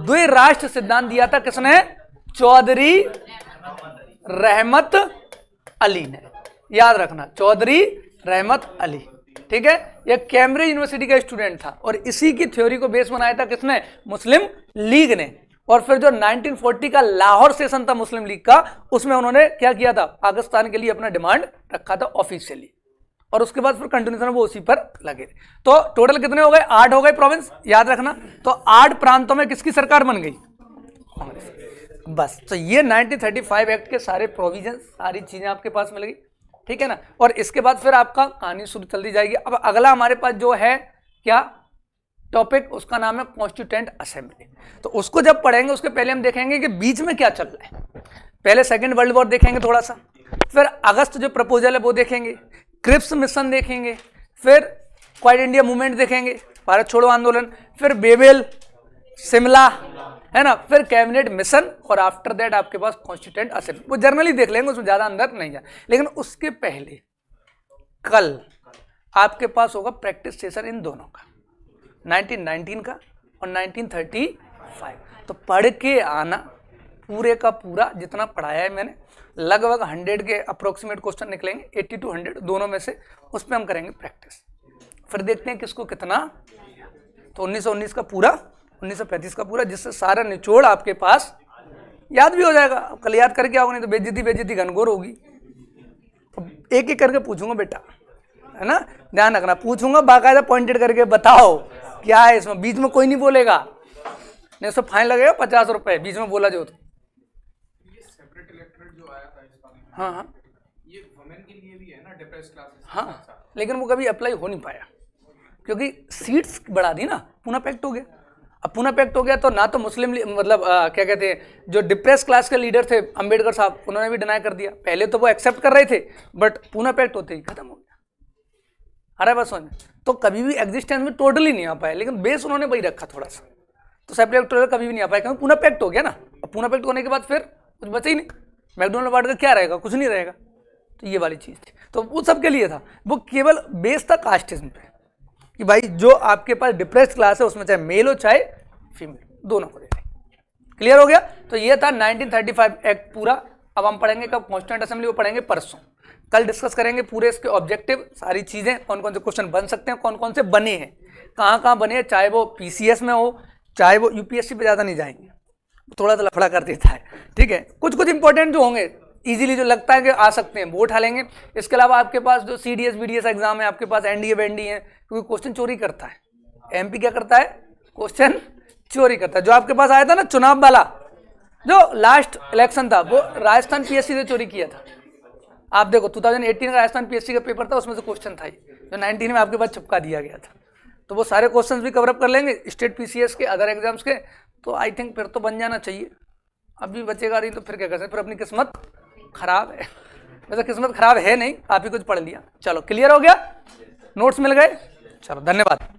द्वि राष्ट्र सिद्धांत दिया था किसने चौधरी रहमत अली ने याद रखना चौधरी रहमत अली ठीक है यह कैम्ब्रिज यूनिवर्सिटी का स्टूडेंट था और इसी की थ्योरी को बेस बनाया था किसने मुस्लिम लीग ने और फिर जो 1940 का लाहौर सेशन था मुस्लिम लीग का उसमें उन्होंने क्या किया था पाकिस्तान के लिए अपना डिमांड रखा था ऑफिशियली और उसके बाद फिर कंटिन्यूशन वो उसी पर लगे तो टोटल कितने हो गए आठ हो गए प्रोविंस याद रखना तो आठ प्रांतों में किसकी सरकार बन गई बस तो ये 1935 एक्ट के सारे प्रोविजन सारी चीजें आपके पास मिल गई ठीक है ना और इसके बाद फिर आपका कहानी शुरू चल दी जाएगी अब अगला हमारे पास जो है क्या टॉपिक उसका नाम है कॉन्स्टिट्यूंट असेंबली तो उसको जब पढ़ेंगे उसके पहले हम देखेंगे कि बीच में क्या चल रहा है पहले सेकेंड वर्ल्ड वॉर देखेंगे थोड़ा सा फिर अगस्त जो प्रपोजल है वो देखेंगे क्रिप्स मिशन देखेंगे फिर क्वाइट इंडिया मूवमेंट देखेंगे भारत छोड़ो आंदोलन फिर बेबेल शिमला है ना फिर कैबिनेट मिशन और आफ्टर दैट आपके पास कॉन्स्टिट्यूंट असेंबली वो जर्नली देख लेंगे उसमें ज़्यादा अंदर नहीं जाए लेकिन उसके पहले कल आपके पास होगा प्रैक्टिस सेशन इन दोनों का 1919 का और 1935 तो पढ़ के आना पूरे का पूरा जितना पढ़ाया है मैंने लगभग 100 के अप्रोक्सीमेट क्वेश्चन निकलेंगे 80 टू 100 दोनों में से उस पर हम करेंगे प्रैक्टिस फिर देखते हैं किसको कितना तो 1919 का पूरा 1935 का पूरा जिससे सारा निचोड़ आपके पास याद भी हो जाएगा कल याद करके आओगे नहीं तो बेजती बेजती घनघोर होगी तो एक एक करके पूछूंगा बेटा है ना ध्यान रखना पूछूंगा बाकायदा पॉइंटेड करके बताओ क्या है इसमें बीच में कोई नहीं बोलेगा नहीं सब फाइन लगेगा पचास रुपए बीच में बोला जो तो हाँ हाँ, हाँ लेकिन वो कभी अप्लाई हो नहीं पाया क्योंकि सीट्स बढ़ा दी ना पुनः पैक्ट हो गया अब पुनः पैक्ट हो गया तो ना तो मुस्लिम मतलब आ, क्या कहते हैं जो डिप्रेस क्लास के लीडर थे अंबेडकर साहब उन्होंने भी डिनाई कर दिया पहले तो वो एक्सेप्ट कर रहे थे बट पुनः पैक्ट होते ही खत्म हो गया अरे बस समझ तो कभी भी एग्जिस्टेंस में टोटली नहीं आ पाया लेकिन बेस उन्होंने वही रखा थोड़ा सा तो सेपरेक्टोरियल कभी भी नहीं आ पाया क्योंकि पुनः पैक्ट हो गया ना अब पुनः पैक्ट होने के बाद फिर कुछ बचा ही नहीं मैकडोनल्ड वार्ड का क्या रहेगा कुछ नहीं रहेगा तो ये वाली चीज़ थी तो वो सब के लिए था वो केवल बेस था कास्टिज्म पे कि भाई जो आपके पास डिप्रेस क्लास है उसमें चाहे मेल हो चाहे फीमेल दोनों को देते क्लियर हो गया तो ये था नाइनटीन एक्ट पूरा अब हम पढ़ेंगे कब कॉन्स्टेंट असेंबली वो पढ़ेंगे परसों कल डिस्कस करेंगे पूरे इसके ऑब्जेक्टिव सारी चीज़ें कौन कौन से क्वेश्चन बन सकते हैं कौन कौन से बने हैं कहाँ कहाँ बने हैं चाहे वो पी में हो चाहे वो यू पी ज़्यादा नहीं जाएंगे थोड़ा सा तो लफड़ा कर देता है ठीक है कुछ कुछ इंपॉर्टेंट जो होंगे इजीली जो लगता है कि आ सकते हैं वो उठा लेंगे इसके अलावा आपके पास जो C D S B D S exam है आपके पास N D A N D है क्योंकि क्वेश्चन चोरी करता है एम पी क्या करता है क्वेश्चन चोरी करता है जो आपके पास आया था ना चुनाव वाला जो लास्ट इलेक्शन था वो राजस्थान पी एस सी से चोरी किया था आप देखो 2018 का राजस्थान पीएससी का पेपर था उसमें से क्वेश्चन था जो 19 में आपके पास चिपका दिया गया था तो वो सारे क्वेश्चंस भी कवरअप कर लेंगे स्टेट पीसीएस के अदर एग्जाम्स के तो आई थिंक फिर तो बन जाना चाहिए अभी बचेगा नहीं तो फिर क्या कर सकते फिर अपनी किस्मत खराब है वैसे किस्मत खराब है नहीं आप ही कुछ पढ़ लिया चलो क्लियर हो गया नोट्स मिल गए चलो धन्यवाद